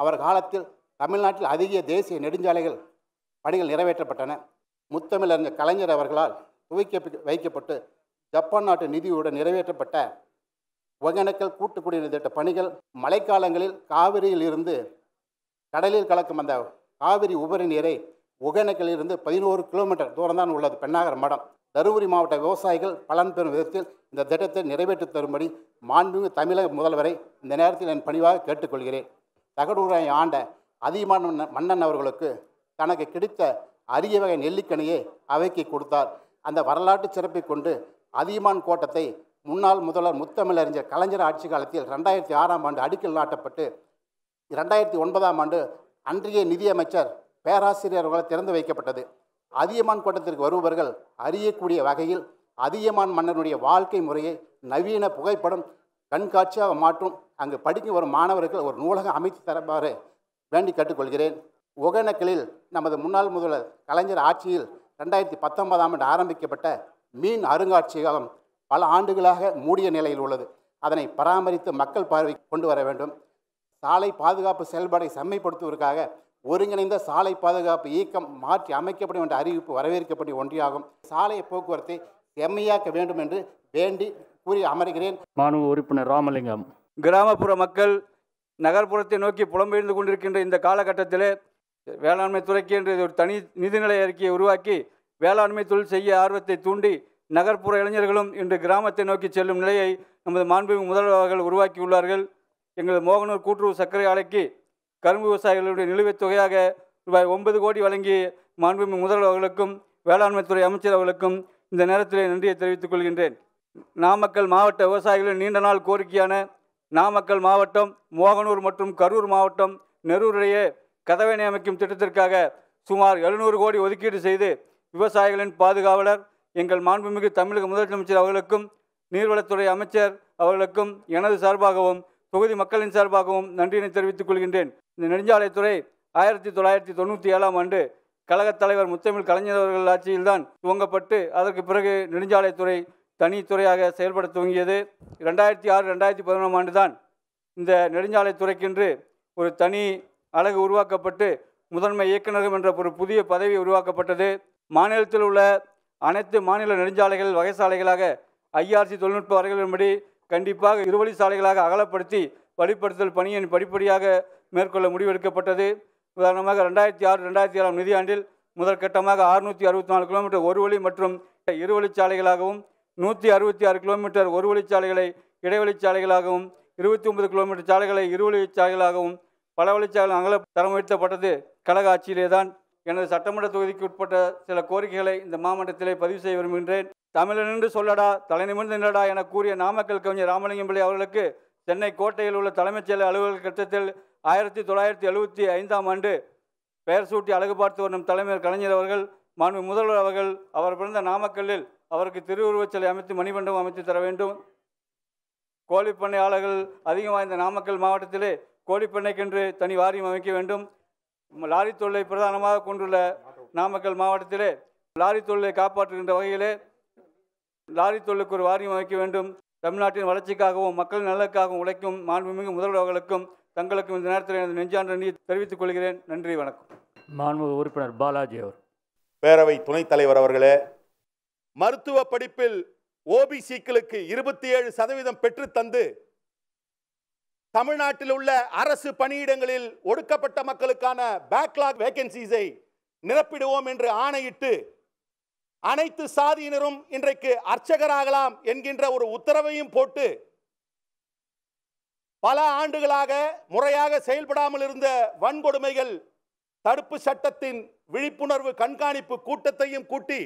[SPEAKER 3] அவர் காலத்தில் தமிழ்நாட்டில் அதிக தேசிய நெடுஞ்சாலைகள் பணிகள் நிறைவேற்றப்பட்டன முத்தமிழறிஞர் கலைஞர் அவர்களால் துவைக்க வைக்கப்பட்டு ஜப்பான் நாட்டு நிதியுடன் நிறைவேற்றப்பட்ட ஒகேனக்கல் கூட்டுக்குடிநீர் திட்ட பணிகள் மழைக்காலங்களில் காவிரியில் இருந்து கடலில் கலக்கும் அந்த காவிரி உபரி நீரை ஒகேனக்கலிருந்து இருந்து பதினோரு கிலோமீட்டர் தூரம் தான் உள்ளது பெண்ணாகர் மடம் தருமபுரி மாவட்ட விவசாயிகள் பலன் பெறும் விதத்தில் இந்த திட்டத்தை நிறைவேற்றி தரும்படி மாண்புமிகு தமிழக முதல்வரை இந்த நேரத்தில் என் பணிவாக கேட்டுக்கொள்கிறேன் தகடூரை ஆண்ட அதிகமான மன்னன் அவர்களுக்கு தனக்கு கிடைத்த அரிய வகை நெல்லிக்கணியை அவைக்கு கொடுத்தார் அந்த வரலாற்று சிறப்பை கொண்டு அதியமான் கோட்டத்தை முன்னாள் முதல்வர் முத்தமிழறிஞர் கலைஞர் ஆட்சி காலத்தில் ரெண்டாயிரத்தி ஆறாம் ஆண்டு அடிக்கல் நாட்டப்பட்டு ரெண்டாயிரத்தி ஒன்பதாம் ஆண்டு அன்றைய நிதியமைச்சர் பேராசிரியர்களால் திறந்து வைக்கப்பட்டது அதியமான் கோட்டத்திற்கு வருபவர்கள் அறியக்கூடிய வகையில் அதியமான் மன்னனுடைய வாழ்க்கை முறையை நவீன புகைப்படம் கண்காட்சியாக மாற்றும் அங்கு படிக்கும் வரும் மாணவர்கள் ஒரு நூலகம் அமைத்து தரப்பாறு வேண்டி கேட்டுக்கொள்கிறேன் ஒகேனக்கலில் நமது முன்னாள் முதல்வர் கலைஞர் ஆட்சியில் ரெண்டாயிரத்தி பத்தொன்பதாம் ஆண்டு ஆரம்பிக்கப்பட்ட மீன் அருங்காட்சியகம் பல ஆண்டுகளாக மூடிய நிலையில் உள்ளது அதனை பராமரித்து மக்கள் பார்வை கொண்டு வர வேண்டும் சாலை பாதுகாப்பு செயல்பாடை செம்மைப்படுத்துவதற்காக ஒருங்கிணைந்த சாலை பாதுகாப்பு இயக்கம் மாற்றி அமைக்கப்படும் என்ற அறிவிப்பு வரவேற்கப்பட்ட ஒன்றியாகும் சாலை போக்குவரத்தை
[SPEAKER 8] எம்மையாக்க வேண்டும் என்று வேண்டி கூறி அமர்கிறேன்
[SPEAKER 6] மாணவ உறுப்பினர் ராமலிங்கம்
[SPEAKER 8] கிராமப்புற மக்கள் நகர்ப்புறத்தை நோக்கி புலம்பெயர்ந்து கொண்டிருக்கின்ற இந்த காலகட்டத்தில் வேளாண்மை துறைக்கு என்று ஒரு தனி நிதிநிலை அறிக்கையை உருவாக்கி வேளாண்மை தொழில் செய்ய ஆர்வத்தை தூண்டி நகர்ப்புற இளைஞர்களும் இன்று கிராமத்தை நோக்கி செல்லும் நிலையை நமது மாண்புமிகு முதல்வர்கள் உருவாக்கியுள்ளார்கள் எங்களது மோகனூர் கூட்டுறவு சர்க்கரை ஆலைக்கு கரும்பு விவசாயிகளுடைய நிலுவைத் தொகையாக ரூபாய் ஒன்பது கோடி வழங்கி மாண்புமிகு முதல்வர் அவர்களுக்கும் வேளாண்மைத்துறை அமைச்சர் அவர்களுக்கும் இந்த நேரத்திலே நன்றியை தெரிவித்துக் கொள்கின்றேன் நாமக்கல் மாவட்ட விவசாயிகளின் நீண்ட நாள் கோரிக்கையான நாமக்கல் மாவட்டம் மோகனூர் மற்றும் கரூர் மாவட்டம் நெரூரிடையே கதவை அமைக்கும் திட்டத்திற்காக சுமார் எழுநூறு கோடி ஒதுக்கீடு செய்து விவசாயிகளின் பாதுகாவலர் எங்கள் மாண்புமிகு தமிழக முதலமைச்சர் அவர்களுக்கும் நீர்வளத்துறை அமைச்சர் அவர்களுக்கும் எனது சார்பாகவும் தொகுதி மக்களின் சார்பாகவும் நன்றியினை தெரிவித்துக் கொள்கின்றேன் இந்த நெடுஞ்சாலைத்துறை ஆயிரத்தி தொள்ளாயிரத்தி தொண்ணூற்றி ஏழாம் ஆண்டு கழகத் தலைவர் முத்தமிழ் கலைஞர் அவர்கள் ஆட்சியில்தான் துவங்கப்பட்டு அதற்கு பிறகு நெடுஞ்சாலைத்துறை தனித்துறையாக செயல்பட துவங்கியது ரெண்டாயிரத்தி ஆறு ரெண்டாயிரத்தி பதினொன்றாம் ஆண்டு தான் இந்த நெடுஞ்சாலைத்துறைக்கென்று ஒரு தனி அழகு உருவாக்கப்பட்டு முதன்மை இயக்குநரகம் என்ற ஒரு புதிய பதவி உருவாக்கப்பட்டது மாநிலத்தில் உள்ள அனைத்து மாநில நெடுஞ்சாலைகள் வகைசாலைகளாக ஐஆர்சி தொழில்நுட்ப வரைகளின்படி கண்டிப்பாக இருவழி சாலைகளாக அகலப்படுத்தி வழிப்படுத்தல் பணியின் படிப்படியாக மேற்கொள்ள முடிவெடுக்கப்பட்டது உதாரணமாக ரெண்டாயிரத்தி ஆறு ரெண்டாயிரத்தி ஏழாம் நிதியாண்டில் முதற்கட்டமாக அறுநூற்றி அறுபத்தி நாலு கிலோமீட்டர் ஒரு வழி மற்றும் இருவழிச்சாலைகளாகவும் நூற்றி அறுபத்தி ஆறு கிலோமீட்டர் ஒரு வழிச்சாலைகளை சாலைகளாகவும் இருபத்தி ஒன்பது கிலோமீட்டர் சாலைகளை இருவழிச்சாலைகளாகவும் பல வழிச்சாலைகள் அகல தரம் உயர்த்தப்பட்டது கழக ஆட்சியிலே தான் எனது சட்டமன்ற தொகுதிக்கு உட்பட்ட சில கோரிக்கைகளை இந்த மாமன்றத்திலே பதிவு செய்ய விரும்புகின்றேன் தமிழன் என்று சொல்லடா தலை நிமிர்ந்து நின்றடா என கூறிய நாமக்கல் கவிஞர் ராமலிங்கம் பிள்ளை அவர்களுக்கு சென்னை கோட்டையில் உள்ள தலைமைச் செயலர் அலுவலக கட்டத்தில் ஆயிரத்தி தொள்ளாயிரத்தி எழுபத்தி ஐந்தாம் ஆண்டு பெயர் சூட்டி அழகு பார்த்து வரும் தலைமையர் கலைஞர் அவர்கள் மாண்பு முதல்வர் அவர்கள் அவர் பிறந்த நாமக்கல்லில் அவருக்கு திருவுருவச் சிலை அமைத்து மணிமண்டபம் அமைத்து தர வேண்டும் கோழிப்பண்ணையாளர்கள் அதிகம் வாய்ந்த நாமக்கல் மாவட்டத்திலே கோழிப்பண்ணைக்கென்று தனி வாரியம் அமைக்க வேண்டும் லாரி தொழிலை பிரதானமாக கொண்டுள்ள நாமக்கல் மாவட்டத்திலே லாரி தொழிலை காப்பாற்றுகின்ற வகையிலே லாரி தொழிலுக்கு ஒரு வாரியம் அமைக்க வேண்டும் தமிழ்நாட்டின் வளர்ச்சிக்காகவும் மக்கள் நலனுக்காகவும் உழைக்கும் மாண்புமிகு முதல்வர்களுக்கும் தங்களுக்கும் இந்த நேரத்தில் எனது நெஞ்சான்ற நீ தெரிவித்துக் கொள்கிறேன் நன்றி வணக்கம்
[SPEAKER 9] மாண்புமிகு உறுப்பினர் பாலாஜி அவர் பேரவை துணைத் தலைவர் அவர்களே மருத்துவ படிப்பில் ஓபிசிக்களுக்கு இருபத்தி ஏழு சதவீதம் பெற்றுத்தந்து தமிழ்நாட்டில் உள்ள அரசு பணியிடங்களில் ஒடுக்கப்பட்ட மக்களுக்கான பேக்லாக் வேகன்சிஸை நிரப்பிடுவோம் என்று ஆணையிட்டு அனைத்து சாதியினரும் இன்றைக்கு அர்ச்சகராகலாம் என்கின்ற ஒரு உத்தரவையும் போட்டு பல ஆண்டுகளாக முறையாக செயல்படாமல் இருந்த வன்கொடுமைகள் தடுப்பு சட்டத்தின் விழிப்புணர்வு கண்காணிப்பு கூட்டத்தையும் கூட்டி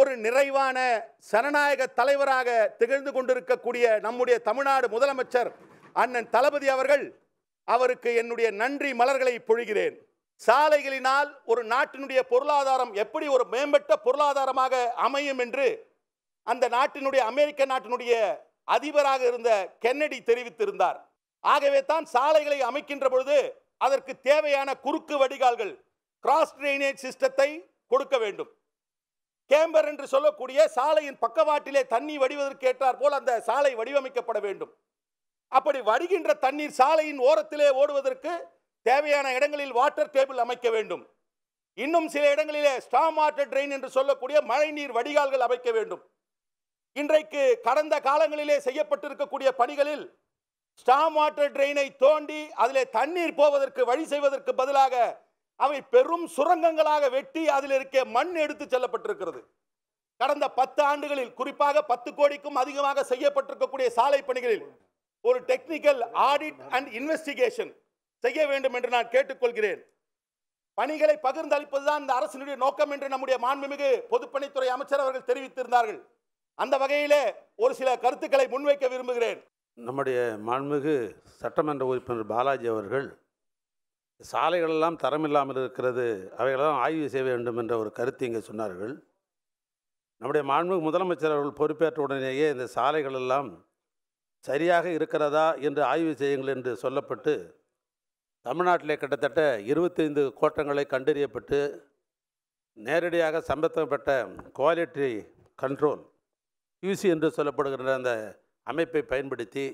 [SPEAKER 9] ஒரு நிறைவான சனநாயக தலைவராக திகழ்ந்து கொண்டிருக்கக்கூடிய நம்முடைய தமிழ்நாடு முதலமைச்சர் அண்ணன் தளபதி அவர்கள் அவருக்கு என்னுடைய நன்றி மலர்களை பொழிகிறேன் சாலைகளினால் ஒரு நாட்டினுடைய பொருளாதாரம் எப்படி ஒரு மேம்பட்ட பொருளாதாரமாக அமையும் என்று அந்த நாட்டினுடைய அமெரிக்க நாட்டினுடைய அதிபராக இருந்த கென்னடி தெரிவித்திருந்தார் ஆகவே தான் சாலைகளை அமைக்கின்ற பொழுது அதற்கு தேவையான குறுக்கு வடிகால்கள் கிராஸ் ட்ரைனேஜ் சிஸ்டத்தை கொடுக்க வேண்டும் கேம்பர் என்று சொல்லக்கூடிய சாலையின் பக்கவாட்டிலே தண்ணி வடிவதற்கு ஏற்றார் போல் அந்த சாலை வடிவமைக்கப்பட வேண்டும் அப்படி வருகின்ற தண்ணீர் சாலையின் ஓரத்திலே ஓடுவதற்கு தேவையான இடங்களில் வாட்டர் டேபிள் அமைக்க வேண்டும் இன்னும் சில இடங்களிலே ஸ்டாம் வாட்டர் ட்ரெயின் என்று சொல்லக்கூடிய மழைநீர் வடிகால்கள் அமைக்க வேண்டும் இன்றைக்கு கடந்த காலங்களிலே செய்யப்பட்டிருக்கக்கூடிய பணிகளில் ஸ்டாம் வாட்டர் ட்ரெயினை தோண்டி அதில் தண்ணீர் போவதற்கு வழி செய்வதற்கு பதிலாக அவை பெரும் சுரங்கங்களாக வெட்டி அதில் இருக்க மண் எடுத்து செல்லப்பட்டிருக்கிறது கடந்த பத்து ஆண்டுகளில் குறிப்பாக பத்து கோடிக்கும் அதிகமாக செய்யப்பட்டிருக்கக்கூடிய சாலை பணிகளில் ஒரு டெக்னிக்கல் ஆடிட் அண்ட் இன்வெஸ்டிகேஷன் செய்ய வேண்டும் என்று நான் கேட்டுக்கொள்கிறேன் பணிகளை பகிர்ந்தளிப்பதுதான் இந்த அரசினுடைய நோக்கம் என்று நம்முடைய மாண்புமிகு பொதுப்பணித்துறை அமைச்சர் அவர்கள் தெரிவித்திருந்தார்கள் அந்த வகையிலே ஒரு சில கருத்துக்களை முன்வைக்க விரும்புகிறேன்
[SPEAKER 2] நம்முடைய மாண்புமிகு சட்டமன்ற உறுப்பினர் பாலாஜி அவர்கள் சாலைகளெல்லாம் தரமில்லாமல் இருக்கிறது அவைகளெல்லாம் ஆய்வு செய்ய வேண்டும் என்ற ஒரு கருத்து இங்கே சொன்னார்கள் நம்முடைய மாண்புமிகு முதலமைச்சர் அவர்கள் பொறுப்பேற்ற உடனேயே இந்த சாலைகளெல்லாம் சரியாக இருக்கிறதா என்று ஆய்வு செய்யுங்கள் என்று சொல்லப்பட்டு தமிழ்நாட்டிலே கிட்டத்தட்ட இருபத்தைந்து கோட்டங்களை கண்டறியப்பட்டு நேரடியாக சம்பந்தப்பட்ட குவாலிட்டி கண்ட்ரோல் யூசி என்று சொல்லப்படுகின்ற அந்த அமைப்பை பயன்படுத்தி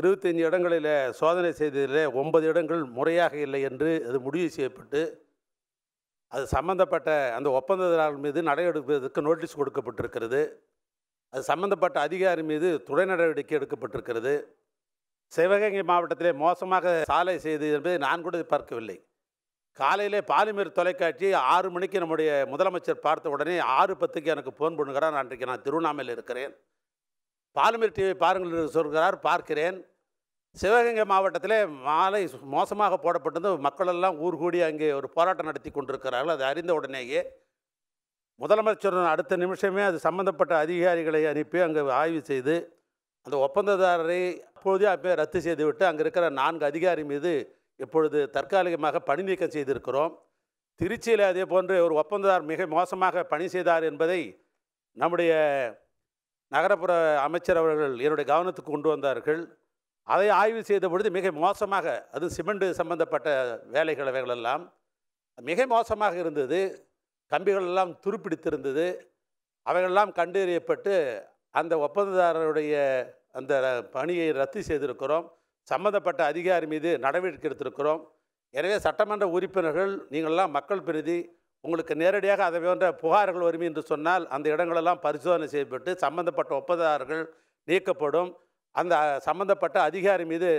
[SPEAKER 2] இருபத்தைந்து இடங்களில் சோதனை செய்ததில் ஒன்பது இடங்கள் முறையாக இல்லை என்று அது முடிவு செய்யப்பட்டு அது சம்பந்தப்பட்ட அந்த ஒப்பந்ததாரர்கள் மீது நடவடிப்பதற்கு நோட்டீஸ் கொடுக்கப்பட்டிருக்கிறது அது சம்பந்தப்பட்ட அதிகாரி மீது துணை நடவடிக்கை எடுக்கப்பட்டிருக்கிறது சிவகங்கை மாவட்டத்திலே மோசமாக சாலை செய்து என்பதை நான் கூட பார்க்கவில்லை காலையிலே பாலிமர் தொலைக்காட்சி ஆறு மணிக்கு நம்முடைய முதலமைச்சர் பார்த்த உடனே ஆறு பத்துக்கு எனக்கு ஃபோன் பண்ணுகிறார் அன்றைக்கு நான் திருவண்ணாமலையில் இருக்கிறேன் பாலிமர் டிவி பாருங்கள் என்று சொல்கிறார் பார்க்கிறேன் சிவகங்கை மாவட்டத்தில் மாலை மோசமாக போடப்பட்டிருந்து மக்களெல்லாம் ஊர் கூடி அங்கே ஒரு போராட்டம் நடத்தி கொண்டிருக்கிறார்கள் அதை அறிந்த உடனேயே முதலமைச்சர் அடுத்த நிமிஷமே அது சம்மந்தப்பட்ட அதிகாரிகளை அனுப்பி அங்கே ஆய்வு செய்து அந்த ஒப்பந்ததாரரை அப்பொழுதே அப்போ ரத்து செய்துவிட்டு அங்கே இருக்கிற நான்கு அதிகாரி மீது இப்பொழுது தற்காலிகமாக பணி நீக்கம் செய்திருக்கிறோம் திருச்சியில் அதே போன்று ஒரு ஒப்பந்ததார் மிக மோசமாக பணி செய்தார் என்பதை நம்முடைய நகரப்புற அமைச்சர் அவர்கள் என்னுடைய கவனத்துக்கு கொண்டு வந்தார்கள் அதை ஆய்வு செய்த பொழுது மிக மோசமாக அது சிமெண்ட் சம்பந்தப்பட்ட வேலைகள் அவைகளெல்லாம் மிக மோசமாக இருந்தது கம்பிகளெல்லாம் எல்லாம் துருப்பிடித்திருந்தது அவைகளெல்லாம் கண்டறியப்பட்டு அந்த ஒப்பந்ததாரருடைய அந்த பணியை ரத்து செய்திருக்கிறோம் சம்மந்தப்பட்ட அதிகாரி மீது நடவடிக்கை எடுத்திருக்கிறோம் எனவே சட்டமன்ற உறுப்பினர்கள் நீங்களெல்லாம் மக்கள் பிரதி உங்களுக்கு நேரடியாக அதை போன்ற புகார்கள் வரும் என்று சொன்னால் அந்த இடங்களெல்லாம் பரிசோதனை செய்யப்பட்டு சம்பந்தப்பட்ட ஒப்பந்ததாரர்கள் நீக்கப்படும் அந்த சம்பந்தப்பட்ட அதிகாரி மீது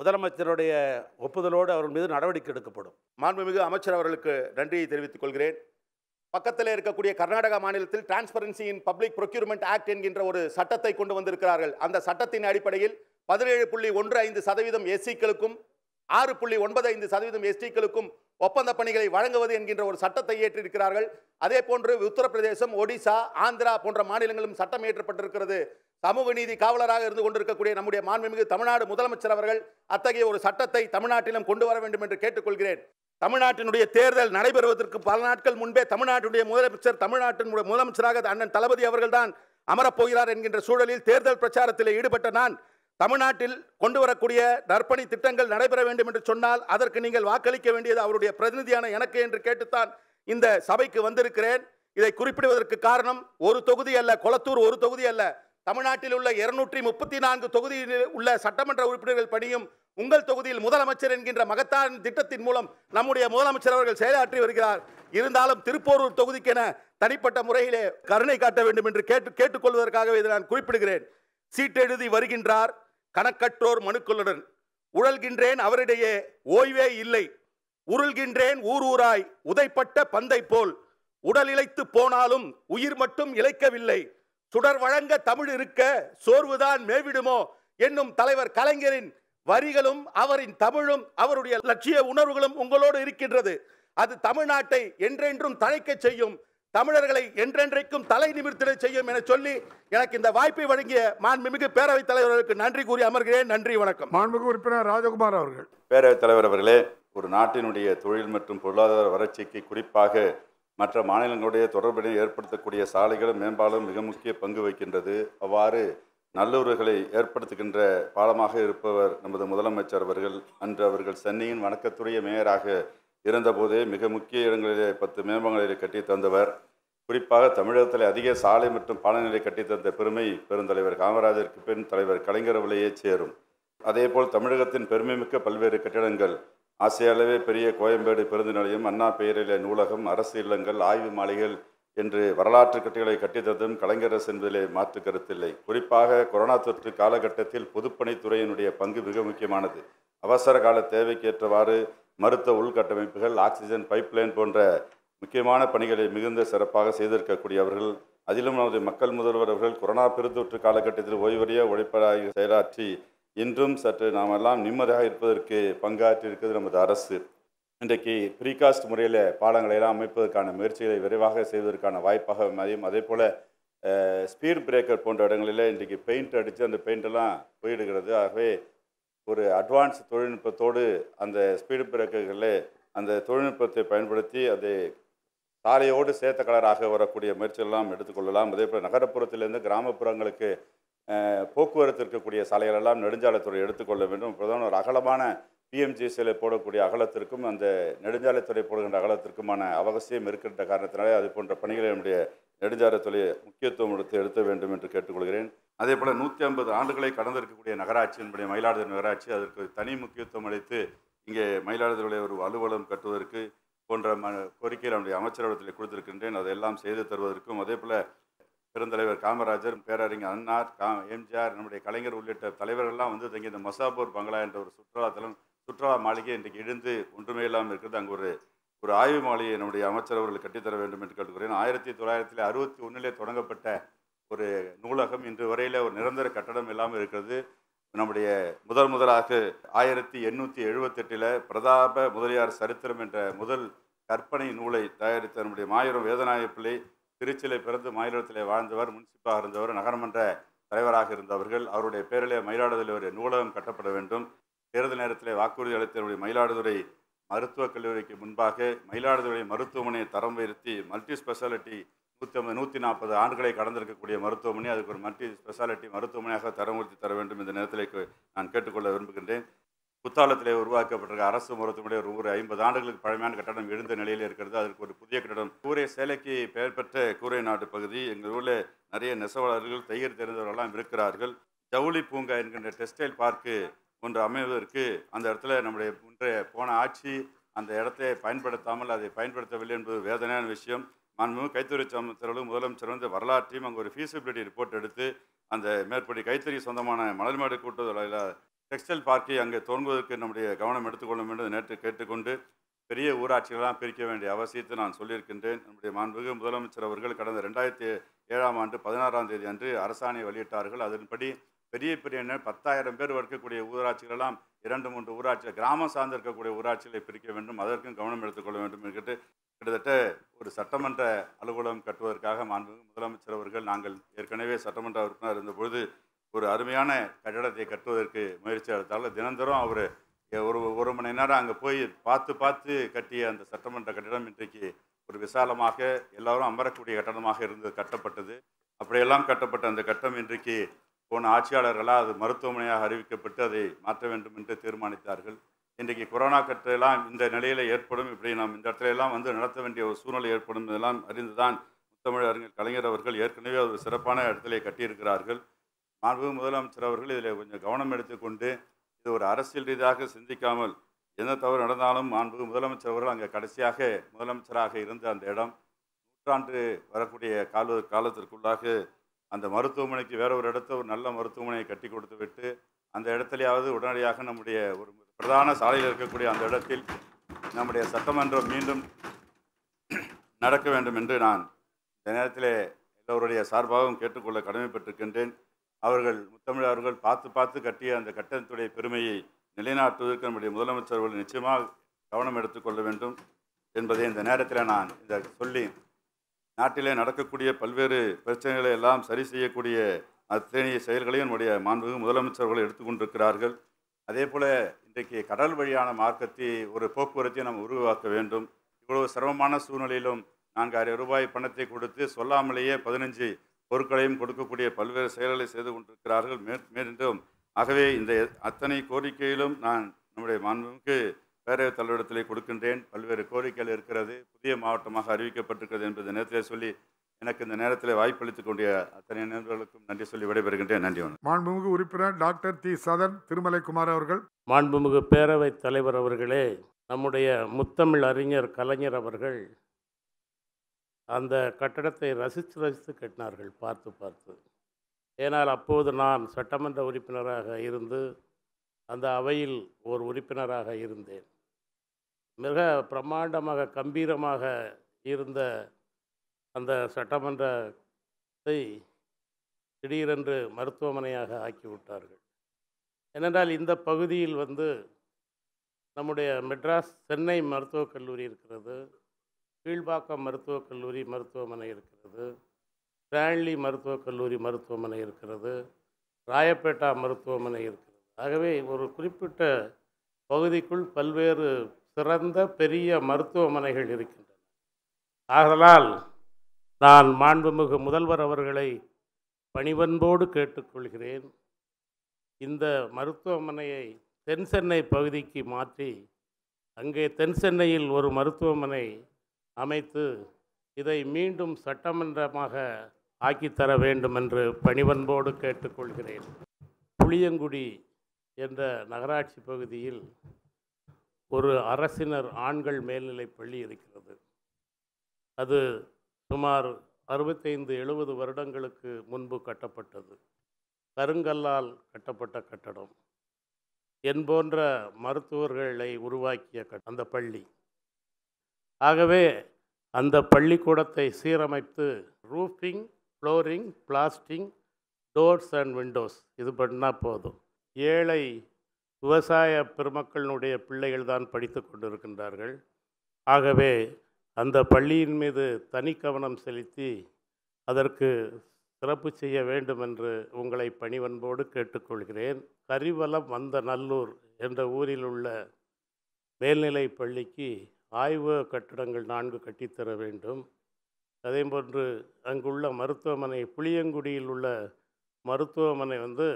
[SPEAKER 2] முதலமைச்சருடைய ஒப்புதலோடு அவர்கள் மீது நடவடிக்கை எடுக்கப்படும் மாண்புமிகு அமைச்சர்
[SPEAKER 9] அவர்களுக்கு நன்றியை தெரிவித்துக் கொள்கிறேன் பக்கத்தில் இருக்கக்கூடிய கர்நாடக மாநிலத்தில் transparency in public procurement act என்கின்ற ஒரு சட்டத்தை கொண்டு வந்திருக்கிறார்கள் அந்த சட்டத்தின் அடிப்படையில் பதினேழு புள்ளி ஒன்று ஐந்து சதவீதம் எஸ்சிக்களுக்கும் ஆறு புள்ளி ஒன்பது ஐந்து சதவீதம் எஸ்டிக்களுக்கும் ஒப்பந்த பணிகளை வழங்குவது என்கின்ற ஒரு சட்டத்தை ஏற்றிருக்கிறார்கள் அதே போன்று உத்தரப்பிரதேசம் ஒடிசா ஆந்திரா போன்ற மாநிலங்களும் சட்டம் ஏற்றப்பட்டிருக்கிறது சமூக நீதி காவலராக இருந்து கொண்டிருக்கக்கூடிய நம்முடைய மாண்புமிகு தமிழ்நாடு முதலமைச்சர் அவர்கள் அத்தகைய ஒரு சட்டத்தை தமிழ்நாட்டிலும் கொண்டு வர வேண்டும் என்று கேட்டுக்கொள்கிறேன் தமிழ்நாட்டினுடைய தேர்தல் நடைபெறுவதற்கு பல நாட்கள் முன்பே தமிழ்நாட்டினுடைய முதலமைச்சர் தமிழ்நாட்டினுடைய முதலமைச்சராக அண்ணன் தளபதி அவர்கள்தான் அமரப்போகிறார் என்கின்ற சூழலில் தேர்தல் பிரச்சாரத்தில் ஈடுபட்ட நான் தமிழ்நாட்டில் கொண்டு வரக்கூடிய நற்பணி திட்டங்கள் நடைபெற வேண்டும் என்று சொன்னால் அதற்கு நீங்கள் வாக்களிக்க வேண்டியது அவருடைய பிரதிநிதியான எனக்கு என்று கேட்டுத்தான் இந்த சபைக்கு வந்திருக்கிறேன் இதை குறிப்பிடுவதற்கு காரணம் ஒரு தொகுதி அல்ல கொளத்தூர் ஒரு தொகுதி அல்ல தமிழ்நாட்டில் உள்ள இருநூற்றி முப்பத்தி நான்கு தொகுதியில் உள்ள சட்டமன்ற உறுப்பினர்கள் பணியும் உங்கள் தொகுதியில் முதலமைச்சர் என்கின்ற மகத்தான திட்டத்தின் மூலம் நம்முடைய முதலமைச்சர் அவர்கள் செயலாற்றி வருகிறார் இருந்தாலும் திருப்போரூர் தொகுதிக்கென தனிப்பட்ட முறையிலே கருணை காட்ட வேண்டும் என்று கேட்டு கேட்டுக்கொள்வதற்காகவே இதை நான் குறிப்பிடுகிறேன் சீட்டெழுதி வருகின்றார் கணக்கற்றோர் மனுக்களுடன் உழல்கின்றேன் அவரிடையே ஓய்வே இல்லை உருள்கின்றேன் ஊர் ஊராய் உதைப்பட்ட பந்தை போல் உடல் இழைத்து போனாலும் உயிர் மட்டும் இழைக்கவில்லை சுடர் வழங்க தமிழ் இருக்க சோர்வுதான் மேவிடுமோ என்னும் தலைவர் கலைஞரின் வரிகளும் அவரின் தமிழும் அவருடைய லட்சிய உணர்வுகளும் உங்களோடு இருக்கின்றது அது தமிழ்நாட்டை என்றென்றும் தழைக்க செய்யும் தமிழர்களை என்றென்றைக்கும் தலை நிமிர்த்திட செய்யும் என சொல்லி எனக்கு இந்த வாய்ப்பை வழங்கிய மாண்புமிகு பேரவைத் தலைவர்களுக்கு நன்றி கூறி அமர்கிறேன் நன்றி வணக்கம் மாண்புமிகு உறுப்பினர் ராஜகுமார் அவர்கள்
[SPEAKER 7] பேரவைத் தலைவர் அவர்களே ஒரு நாட்டினுடைய தொழில் மற்றும் பொருளாதார வளர்ச்சிக்கு குறிப்பாக மற்ற மாநிலங்களுடைய தொடர்பினை ஏற்படுத்தக்கூடிய சாலைகளும் மேம்பாலும் மிக முக்கிய பங்கு வகிக்கின்றது அவ்வாறு நல்லுறவுகளை ஏற்படுத்துகின்ற பாலமாக இருப்பவர் நமது முதலமைச்சர் அவர்கள் அன்று அவர்கள் சென்னையின் வணக்கத்துறைய மேயராக இருந்தபோதே மிக முக்கிய இடங்களிலே பத்து மேம்பங்களிலே கட்டி தந்தவர் குறிப்பாக தமிழகத்தில் அதிக சாலை மற்றும் பாலநிலை தந்த பெருமை பெருந்தலைவர் காமராஜருக்கு பின் தலைவர் கலைஞர் சேரும் அதேபோல் தமிழகத்தின் பெருமைமிக்க பல்வேறு கட்டிடங்கள் ஆசியாவிலே பெரிய கோயம்பேடு நிலையம் அண்ணா பெயரிலே நூலகம் அரசு இல்லங்கள் ஆய்வு மாளிகள் என்று வரலாற்று கட்டிகளை கட்டித்ததும் கலைஞரஸ் என்பதிலே மாற்று கருத்தில்லை குறிப்பாக கொரோனா தொற்று காலகட்டத்தில் பொதுப்பணித்துறையினுடைய பங்கு மிக முக்கியமானது அவசர கால தேவைக்கேற்றவாறு மருத்துவ உள்கட்டமைப்புகள் ஆக்சிஜன் பைப்லைன் போன்ற முக்கியமான பணிகளை மிகுந்த சிறப்பாக செய்திருக்கக்கூடியவர்கள் அதிலும் நமது மக்கள் முதல்வர் அவர்கள் கொரோனா பெருந்தொற்று காலகட்டத்தில் ஓய்வறிய உழைப்பதாக செயலாற்றி இன்றும் சற்று நாம் எல்லாம் நிம்மதியாக இருப்பதற்கு பங்காற்றி இருக்கிறது நமது அரசு இன்றைக்கு ப்ரீகாஸ்ட் முறையில் பாடங்களை எல்லாம் அமைப்பதற்கான முயற்சிகளை விரைவாக செய்வதற்கான வாய்ப்பாக அமையும் அதே போல் ஸ்பீட் பிரேக்கர் போன்ற இடங்களில் இன்றைக்கு பெயிண்ட் அடித்து அந்த பெயிண்டெல்லாம் போயிடுகிறது ஆகவே ஒரு அட்வான்ஸ் தொழில்நுட்பத்தோடு அந்த ஸ்பீடு பிரேக்கர்களில் அந்த தொழில்நுட்பத்தை பயன்படுத்தி அதை சாலையோடு சேர்த்த கலராக வரக்கூடிய முயற்சிகள்லாம் எடுத்துக்கொள்ளலாம் அதே போல் நகரப்புறத்திலேருந்து கிராமப்புறங்களுக்கு போக்குவரத்து இருக்கக்கூடிய சாலைகளெல்லாம் நெடுஞ்சாலைத்துறை எடுத்துக்கொள்ள வேண்டும் பிரதமர் ஒரு அகலமான சிலை போடக்கூடிய அகலத்திற்கும் அந்த நெடுஞ்சாலைத்துறை போடுகின்ற அகலத்திற்குமான அவசியம் இருக்கின்ற காரணத்தினாலே அது போன்ற பணிகளை என்னுடைய நெடுஞ்சாலைத்துறை முக்கியத்துவம் எடுத்து எடுத்த வேண்டும் என்று கேட்டுக்கொள்கிறேன் அதே போல் நூற்றி ஐம்பது ஆண்டுகளை கடந்திருக்கக்கூடிய நகராட்சி நம்முடைய மயிலாடுதுறை நகராட்சி அதற்கு தனி முக்கியத்துவம் அளித்து இங்கே மயிலாடுதுறை ஒரு அலுவலகம் கட்டுவதற்கு போன்ற ம கோரிக்கையில் என்னுடைய அமைச்சரவத்தில் கொடுத்திருக்கின்றேன் அதையெல்லாம் செய்து தருவதற்கும் அதே போல் பெருந்தலைவர் காமராஜர் பேரறிஞர் அண்ணார் கா எம்ஜிஆர் நம்முடைய கலைஞர் உள்ளிட்ட தலைவர்கள்லாம் வந்து தங்கிய இந்த மசாபூர் பங்களா என்ற ஒரு சுற்றுலாத்தலம் சுற்றுலா மாளிகை இன்றைக்கு எழுந்து ஒன்றுமே இல்லாமல் இருக்கிறது அங்கே ஒரு ஒரு ஆய்வு மாளிகை நம்முடைய அமைச்சர் அவர்கள் கட்டித்தர வேண்டும் என்று கேட்டுக்கிறேன் ஆயிரத்தி தொள்ளாயிரத்தில் அறுபத்தி ஒன்றிலே தொடங்கப்பட்ட ஒரு நூலகம் இன்று வரையில் ஒரு நிரந்தர கட்டடம் இல்லாமல் இருக்கிறது நம்முடைய முதல் முதலாக ஆயிரத்தி எண்ணூற்றி எழுபத்தெட்டில் பிரதாப முதலியார் சரித்திரம் என்ற முதல் கற்பனை நூலை தயாரித்த நம்முடைய மாயூரம் வேதநாய பிள்ளை திருச்சிலை பிறந்து மயிலத்திலே வாழ்ந்தவர் முன்சிப்பாக இருந்தவர் நகரமன்ற தலைவராக இருந்தவர்கள் அவருடைய பேரிலே மயிலாடுதுறை ஒரு நூலகம் கட்டப்பட வேண்டும் தேர்தல் நேரத்தில் வாக்குறுதி அளித்தவருடைய மயிலாடுதுறை மருத்துவக் கல்லூரிக்கு முன்பாக மயிலாடுதுறை மருத்துவமனையை தரம் உயர்த்தி மல்டி ஸ்பெஷாலிட்டி நூற்றி ஐம்பது நூற்றி நாற்பது ஆண்டுகளை கடந்திருக்கக்கூடிய மருத்துவமனை அதுக்கு ஒரு மல்டி ஸ்பெஷாலிட்டி மருத்துவமனையாக தரம் உயர்த்தி தர வேண்டும் இந்த நேரத்தில் நான் கேட்டுக்கொள்ள விரும்புகின்றேன் குத்தாலத்தில் உருவாக்கப்பட்டிருக்க அரசு மருத்துவமனை ஒரு ஐம்பது ஆண்டுகளுக்கு பழமையான கட்டடம் எழுந்த நிலையில் இருக்கிறது அதற்கு ஒரு புதிய கட்டடம் கூரை சேலைக்கு பெயர் பெற்ற கூரை நாட்டு பகுதி எங்கள் ஊரில் நிறைய நெசவாளர்கள் தையர் தெரிந்தவர்களெல்லாம் இருக்கிறார்கள் ஜவுளி பூங்கா என்கின்ற டெக்ஸ்டைல் பார்க்கு ஒன்று அமைவதற்கு அந்த இடத்துல நம்முடைய முன்றைய போன ஆட்சி அந்த இடத்தை பயன்படுத்தாமல் அதை பயன்படுத்தவில்லை என்பது வேதனையான விஷயம் மாண்புமிகு கைத்தறி சமத்திரும் முதலமைச்சர் வந்து வரலாற்றையும் அங்கே ஒரு ஃபீஸிபிலிட்டி ரிப்போர்ட் எடுத்து அந்த மேற்படி கைத்தறி சொந்தமான மலர்மாடு கூட்டுறவு டெக்ஸ்டைல் பார்க்கை அங்கே தொடங்குவதற்கு நம்முடைய கவனம் எடுத்துக்கொள்ளும் என்று நேற்று கேட்டுக்கொண்டு பெரிய ஊராட்சிகளெல்லாம் பிரிக்க வேண்டிய அவசியத்தை நான் சொல்லியிருக்கின்றேன் நம்முடைய மாண்புமிகு முதலமைச்சர் அவர்கள் கடந்த ரெண்டாயிரத்தி ஏழாம் ஆண்டு பதினாறாம் தேதி அன்று அரசாணை வெளியிட்டார்கள் அதன்படி பெரிய பெரிய பத்தாயிரம் பேர் இருக்கக்கூடிய ஊராட்சிகளெல்லாம் இரண்டு மூன்று ஊராட்சி கிராமம் சார்ந்து இருக்கக்கூடிய ஊராட்சிகளை பிரிக்க வேண்டும் அதற்கும் கவனம் எடுத்துக்கொள்ள வேண்டும் என்று கிட்டத்தட்ட ஒரு சட்டமன்ற அலுவலகம் கட்டுவதற்காக மாண்புமிகு முதலமைச்சர் அவர்கள் நாங்கள் ஏற்கனவே சட்டமன்ற உறுப்பினர் இருந்தபொழுது ஒரு அருமையான கட்டடத்தை கட்டுவதற்கு முயற்சி எடுத்தாலும் தினந்தோறும் அவர் ஒரு ஒரு மணி நேரம் அங்கே போய் பார்த்து பார்த்து கட்டிய அந்த சட்டமன்ற கட்டிடம் இன்றைக்கு ஒரு விசாலமாக எல்லாரும் அமரக்கூடிய கட்டணமாக இருந்து கட்டப்பட்டது அப்படியெல்லாம் கட்டப்பட்ட அந்த கட்டம் இன்றைக்கு போன ஆட்சியாளர்களால் அது மருத்துவமனையாக அறிவிக்கப்பட்டு அதை மாற்ற வேண்டும் என்று தீர்மானித்தார்கள் இன்றைக்கு கொரோனா கட்டெல்லாம் இந்த நிலையில் ஏற்படும் இப்படி நாம் இந்த இடத்துல எல்லாம் வந்து நடத்த வேண்டிய ஒரு சூழ்நிலை ஏற்படும் இதெல்லாம் அறிந்துதான் முத்தமிழ் அறிஞர் கலைஞர் அவர்கள் ஏற்கனவே ஒரு சிறப்பான இடத்திலே கட்டியிருக்கிறார்கள் மாண்பு முதலமைச்சர் அவர்கள் இதில் கொஞ்சம் கவனம் எடுத்துக்கொண்டு இது ஒரு அரசியல் ரீதியாக சிந்திக்காமல் எந்த தவறு நடந்தாலும் மாண்பு முதலமைச்சர் அவர்கள் அங்கே கடைசியாக முதலமைச்சராக இருந்த அந்த இடம் நூற்றாண்டு வரக்கூடிய கால காலத்திற்குள்ளாக அந்த மருத்துவமனைக்கு வேற ஒரு இடத்த ஒரு நல்ல மருத்துவமனையை கட்டி கொடுத்து விட்டு அந்த இடத்துலையாவது உடனடியாக நம்முடைய ஒரு பிரதான சாலையில் இருக்கக்கூடிய அந்த இடத்தில் நம்முடைய சட்டமன்றம் மீண்டும் நடக்க வேண்டும் என்று நான் இந்த நேரத்தில் எல்லோருடைய சார்பாகவும் கேட்டுக்கொள்ள கடமைப்பட்டிருக்கின்றேன் அவர்கள் முத்தமிழர்கள் அவர்கள் பார்த்து பார்த்து கட்டிய அந்த கட்டணத்துடைய பெருமையை நிலைநாட்டுவதற்கு நம்முடைய முதலமைச்சர்கள் நிச்சயமாக கவனம் எடுத்துக்கொள்ள வேண்டும் என்பதை இந்த நேரத்தில் நான் இந்த சொல்லி நாட்டிலே நடக்கக்கூடிய பல்வேறு பிரச்சனைகளை எல்லாம் சரி செய்யக்கூடிய அத்தனை செயல்களையும் நம்முடைய மாண்புமிகு முதலமைச்சர்கள் எடுத்துக்கொண்டிருக்கிறார்கள் அதே போல் இன்றைக்கு கடல் வழியான மார்க்கத்தை ஒரு போக்குவரத்தை நாம் உருவாக்க வேண்டும் இவ்வளவு சிரமமான சூழ்நிலையிலும் நான்காயிரம் ரூபாய் பணத்தை கொடுத்து சொல்லாமலேயே பதினஞ்சு பொருட்களையும் கொடுக்கக்கூடிய பல்வேறு செயல்களை செய்து கொண்டிருக்கிறார்கள் மேலும் ஆகவே இந்த அத்தனை கோரிக்கையிலும் நான் நம்முடைய மாண்புக்கு பேரவைத் தலைவரிடத்திலே கொடுக்கின்றேன் பல்வேறு கோரிக்கைகள் இருக்கிறது புதிய மாவட்டமாக அறிவிக்கப்பட்டிருக்கிறது என்பதை நேரத்திலே சொல்லி எனக்கு இந்த நேரத்தில் வாய்ப்பளித்துக் கொண்டிய
[SPEAKER 10] அத்தனை நண்பர்களுக்கும் நன்றி சொல்லி விடைபெறுகின்றேன் நன்றி வணக்கம்
[SPEAKER 1] மாண்புமிகு உறுப்பினர் டாக்டர் தி சதன் திருமலை குமார்
[SPEAKER 10] அவர்கள் மாண்புமிகு பேரவைத் தலைவர் அவர்களே நம்முடைய முத்தமிழ் அறிஞர் கலைஞர் அவர்கள் அந்த கட்டடத்தை ரசித்து ரசித்து கட்டினார்கள் பார்த்து பார்த்து ஏனால் அப்போது நான் சட்டமன்ற உறுப்பினராக இருந்து அந்த அவையில் ஒரு உறுப்பினராக இருந்தேன் மிக பிரம்மாண்டமாக கம்பீரமாக இருந்த அந்த சட்டமன்றத்தை திடீரென்று மருத்துவமனையாக ஆக்கிவிட்டார்கள் ஏனென்றால் இந்த பகுதியில் வந்து நம்முடைய மெட்ராஸ் சென்னை மருத்துவக் கல்லூரி இருக்கிறது கீழ்பாக்கம் மருத்துவக் கல்லூரி மருத்துவமனை இருக்கிறது ஸ்டான்லி மருத்துவக் கல்லூரி மருத்துவமனை இருக்கிறது ராயப்பேட்டா மருத்துவமனை இருக்கிறது ஆகவே ஒரு குறிப்பிட்ட பகுதிக்குள் பல்வேறு சிறந்த பெரிய மருத்துவமனைகள் இருக்கின்றன ஆதலால் நான் மாண்புமிகு முதல்வர் அவர்களை பணிவன்போடு கேட்டுக்கொள்கிறேன் இந்த மருத்துவமனையை தென் சென்னை பகுதிக்கு மாற்றி அங்கே தென் சென்னையில் ஒரு மருத்துவமனை அமைத்து இதை மீண்டும் சட்டமன்றமாக ஆக்கித்தர வேண்டும் என்று பணிவன்போடு கேட்டுக்கொள்கிறேன் புளியங்குடி என்ற நகராட்சி பகுதியில் ஒரு அரசினர் ஆண்கள் மேல்நிலைப் பள்ளி இருக்கிறது அது சுமார் அறுபத்தைந்து எழுபது வருடங்களுக்கு முன்பு கட்டப்பட்டது கருங்கல்லால் கட்டப்பட்ட கட்டடம் என்போன்ற மருத்துவர்களை உருவாக்கிய அந்த பள்ளி ஆகவே அந்த பள்ளிக்கூடத்தை சீரமைத்து roofing flooring plastering doors and windows இது பண்ணால் போதும் ஏழை விவசாய பெருமக்களினுடைய பிள்ளைகள் தான் படித்து கொண்டிருக்கின்றார்கள் ஆகவே அந்த பள்ளியின் மீது தனி கவனம் செலுத்தி அதற்கு சிறப்பு செய்ய வேண்டும் என்று உங்களை பணிவன்போடு கேட்டுக்கொள்கிறேன் கரிவலம் வந்த நல்லூர் என்ற ஊரில் உள்ள மேல்நிலை பள்ளிக்கு ஆய்வக கட்டிடங்கள் நான்கு கட்டித்தர வேண்டும் அதே போன்று அங்குள்ள மருத்துவமனை புளியங்குடியில் உள்ள மருத்துவமனை வந்து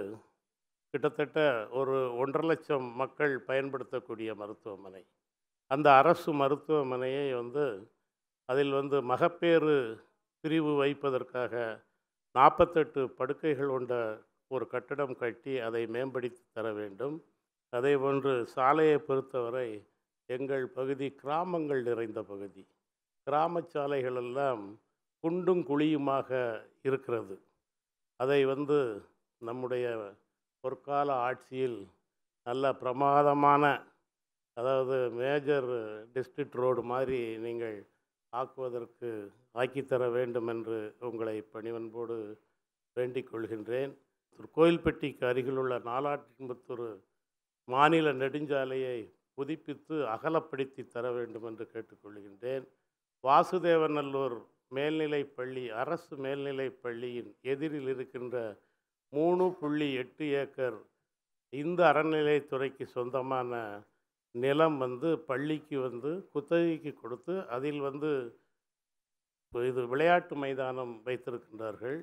[SPEAKER 10] கிட்டத்தட்ட ஒரு ஒன்றரை லட்சம் மக்கள் பயன்படுத்தக்கூடிய மருத்துவமனை அந்த அரசு மருத்துவமனையை வந்து அதில் வந்து மகப்பேறு பிரிவு வைப்பதற்காக நாற்பத்தெட்டு படுக்கைகள் கொண்ட ஒரு கட்டடம் கட்டி அதை மேம்படுத்தி தர வேண்டும் அதே போன்று சாலையை பொறுத்தவரை எங்கள் பகுதி கிராமங்கள் நிறைந்த பகுதி கிராம சாலைகளெல்லாம் குண்டும் குழியுமாக இருக்கிறது அதை வந்து நம்முடைய பொற்கால ஆட்சியில் நல்ல பிரமாதமான அதாவது மேஜர் டிஸ்ட்ரிக்ட் ரோடு மாதிரி நீங்கள் ஆக்குவதற்கு ஆக்கித்தர வேண்டும் என்று உங்களை பணிவன்போடு வேண்டிக் கொள்கின்றேன் கோயில்பட்டிக்கு அருகிலுள்ள நாலாட்டின்புத்தூர் மாநில நெடுஞ்சாலையை புதுப்பித்து அகலப்படுத்தி தர வேண்டும் என்று கேட்டுக்கொள்கின்றேன் வாசுதேவநல்லூர் மேல்நிலை பள்ளி அரசு மேல்நிலை பள்ளியின் எதிரில் இருக்கின்ற மூணு புள்ளி எட்டு ஏக்கர் இந்த அறநிலையத்துறைக்கு சொந்தமான நிலம் வந்து பள்ளிக்கு வந்து குத்தகைக்கு கொடுத்து அதில் வந்து இது விளையாட்டு மைதானம் வைத்திருக்கின்றார்கள்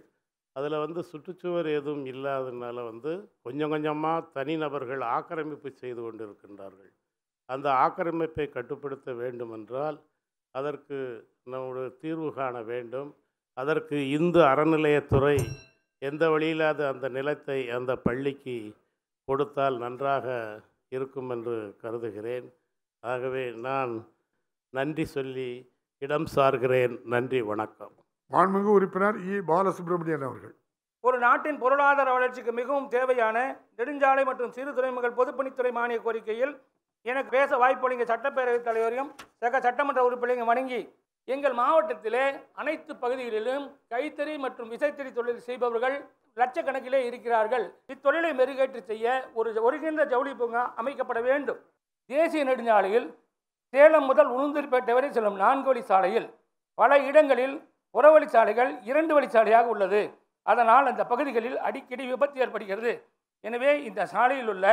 [SPEAKER 10] அதில் வந்து சுற்றுச்சுவர் எதுவும் இல்லாததுனால வந்து கொஞ்சம் கொஞ்சமாக தனிநபர்கள் ஆக்கிரமிப்பு செய்து கொண்டிருக்கின்றார்கள் அந்த ஆக்கிரமிப்பை கட்டுப்படுத்த வேண்டுமென்றால் அதற்கு நம்முடைய தீர்வு காண வேண்டும் அதற்கு இந்து அறநிலையத்துறை எந்த வழியில்லாத அந்த நிலத்தை அந்த பள்ளிக்கு கொடுத்தால் நன்றாக இருக்கும் என்று கருதுகிறேன் ஆகவே நான் நன்றி சொல்லி இடம் சார்கிறேன் நன்றி வணக்கம்
[SPEAKER 1] மாண்புமிகு உறுப்பினர் இ பாலசுப்ரமணியன் அவர்கள்
[SPEAKER 6] ஒரு நாட்டின் பொருளாதார வளர்ச்சிக்கு மிகவும் தேவையான நெடுஞ்சாலை மற்றும் சிறு துறைமுகங்கள் பொதுப்பணித்துறை மானிய கோரிக்கையில் எனக்கு பேச வாய்ப்பு இல்லைங்க சட்டப்பேரவைத் தலைவரையும் சக சட்டமன்ற உறுப்பினரையும் வணங்கி எங்கள் மாவட்டத்திலே அனைத்து பகுதிகளிலும் கைத்தறி மற்றும் விசைத்தறி தொழில் செய்பவர்கள் லட்சக்கணக்கிலே இருக்கிறார்கள் இத்தொழிலை மெருகேற்று செய்ய ஒரு ஒருங்கிணைந்த ஜவுளி பூங்கா அமைக்கப்பட வேண்டும் தேசிய நெடுஞ்சாலையில் சேலம் முதல் உளுந்தூர்பேட்டை வரை செல்லும் நான்கு வழி சாலையில் பல இடங்களில் உறவழி சாலைகள் இரண்டு வழிச்சாலையாக உள்ளது அதனால் அந்த பகுதிகளில் அடிக்கடி விபத்து ஏற்படுகிறது எனவே இந்த சாலையில் உள்ள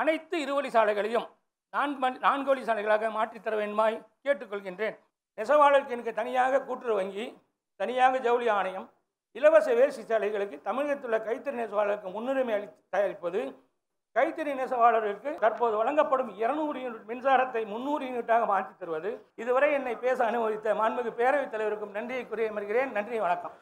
[SPEAKER 6] அனைத்து இருவழி சாலைகளையும் நான் நான்கோழி சாலைகளாக மாற்றித்தர வேண்டுமாய் கேட்டுக்கொள்கின்றேன் நெசவாளருக்கு எனக்கு தனியாக கூட்டுறவு வங்கி தனியாக ஜவுளி ஆணையம் இலவச வேசி சாலைகளுக்கு தமிழகத்தில் உள்ள கைத்தறி நெசவாளருக்கு முன்னுரிமை அளி தயாரிப்பது கைத்தறி நெசவாளர்களுக்கு தற்போது வழங்கப்படும் இருநூறு யூனிட் மின்சாரத்தை முன்னூறு யூனிட்டாக மாற்றி தருவது இதுவரை என்னை பேச அனுமதித்த மாண்புமிகு பேரவைத் தலைவருக்கும் நன்றியை குறைய மறுகிறேன் நன்றி வணக்கம்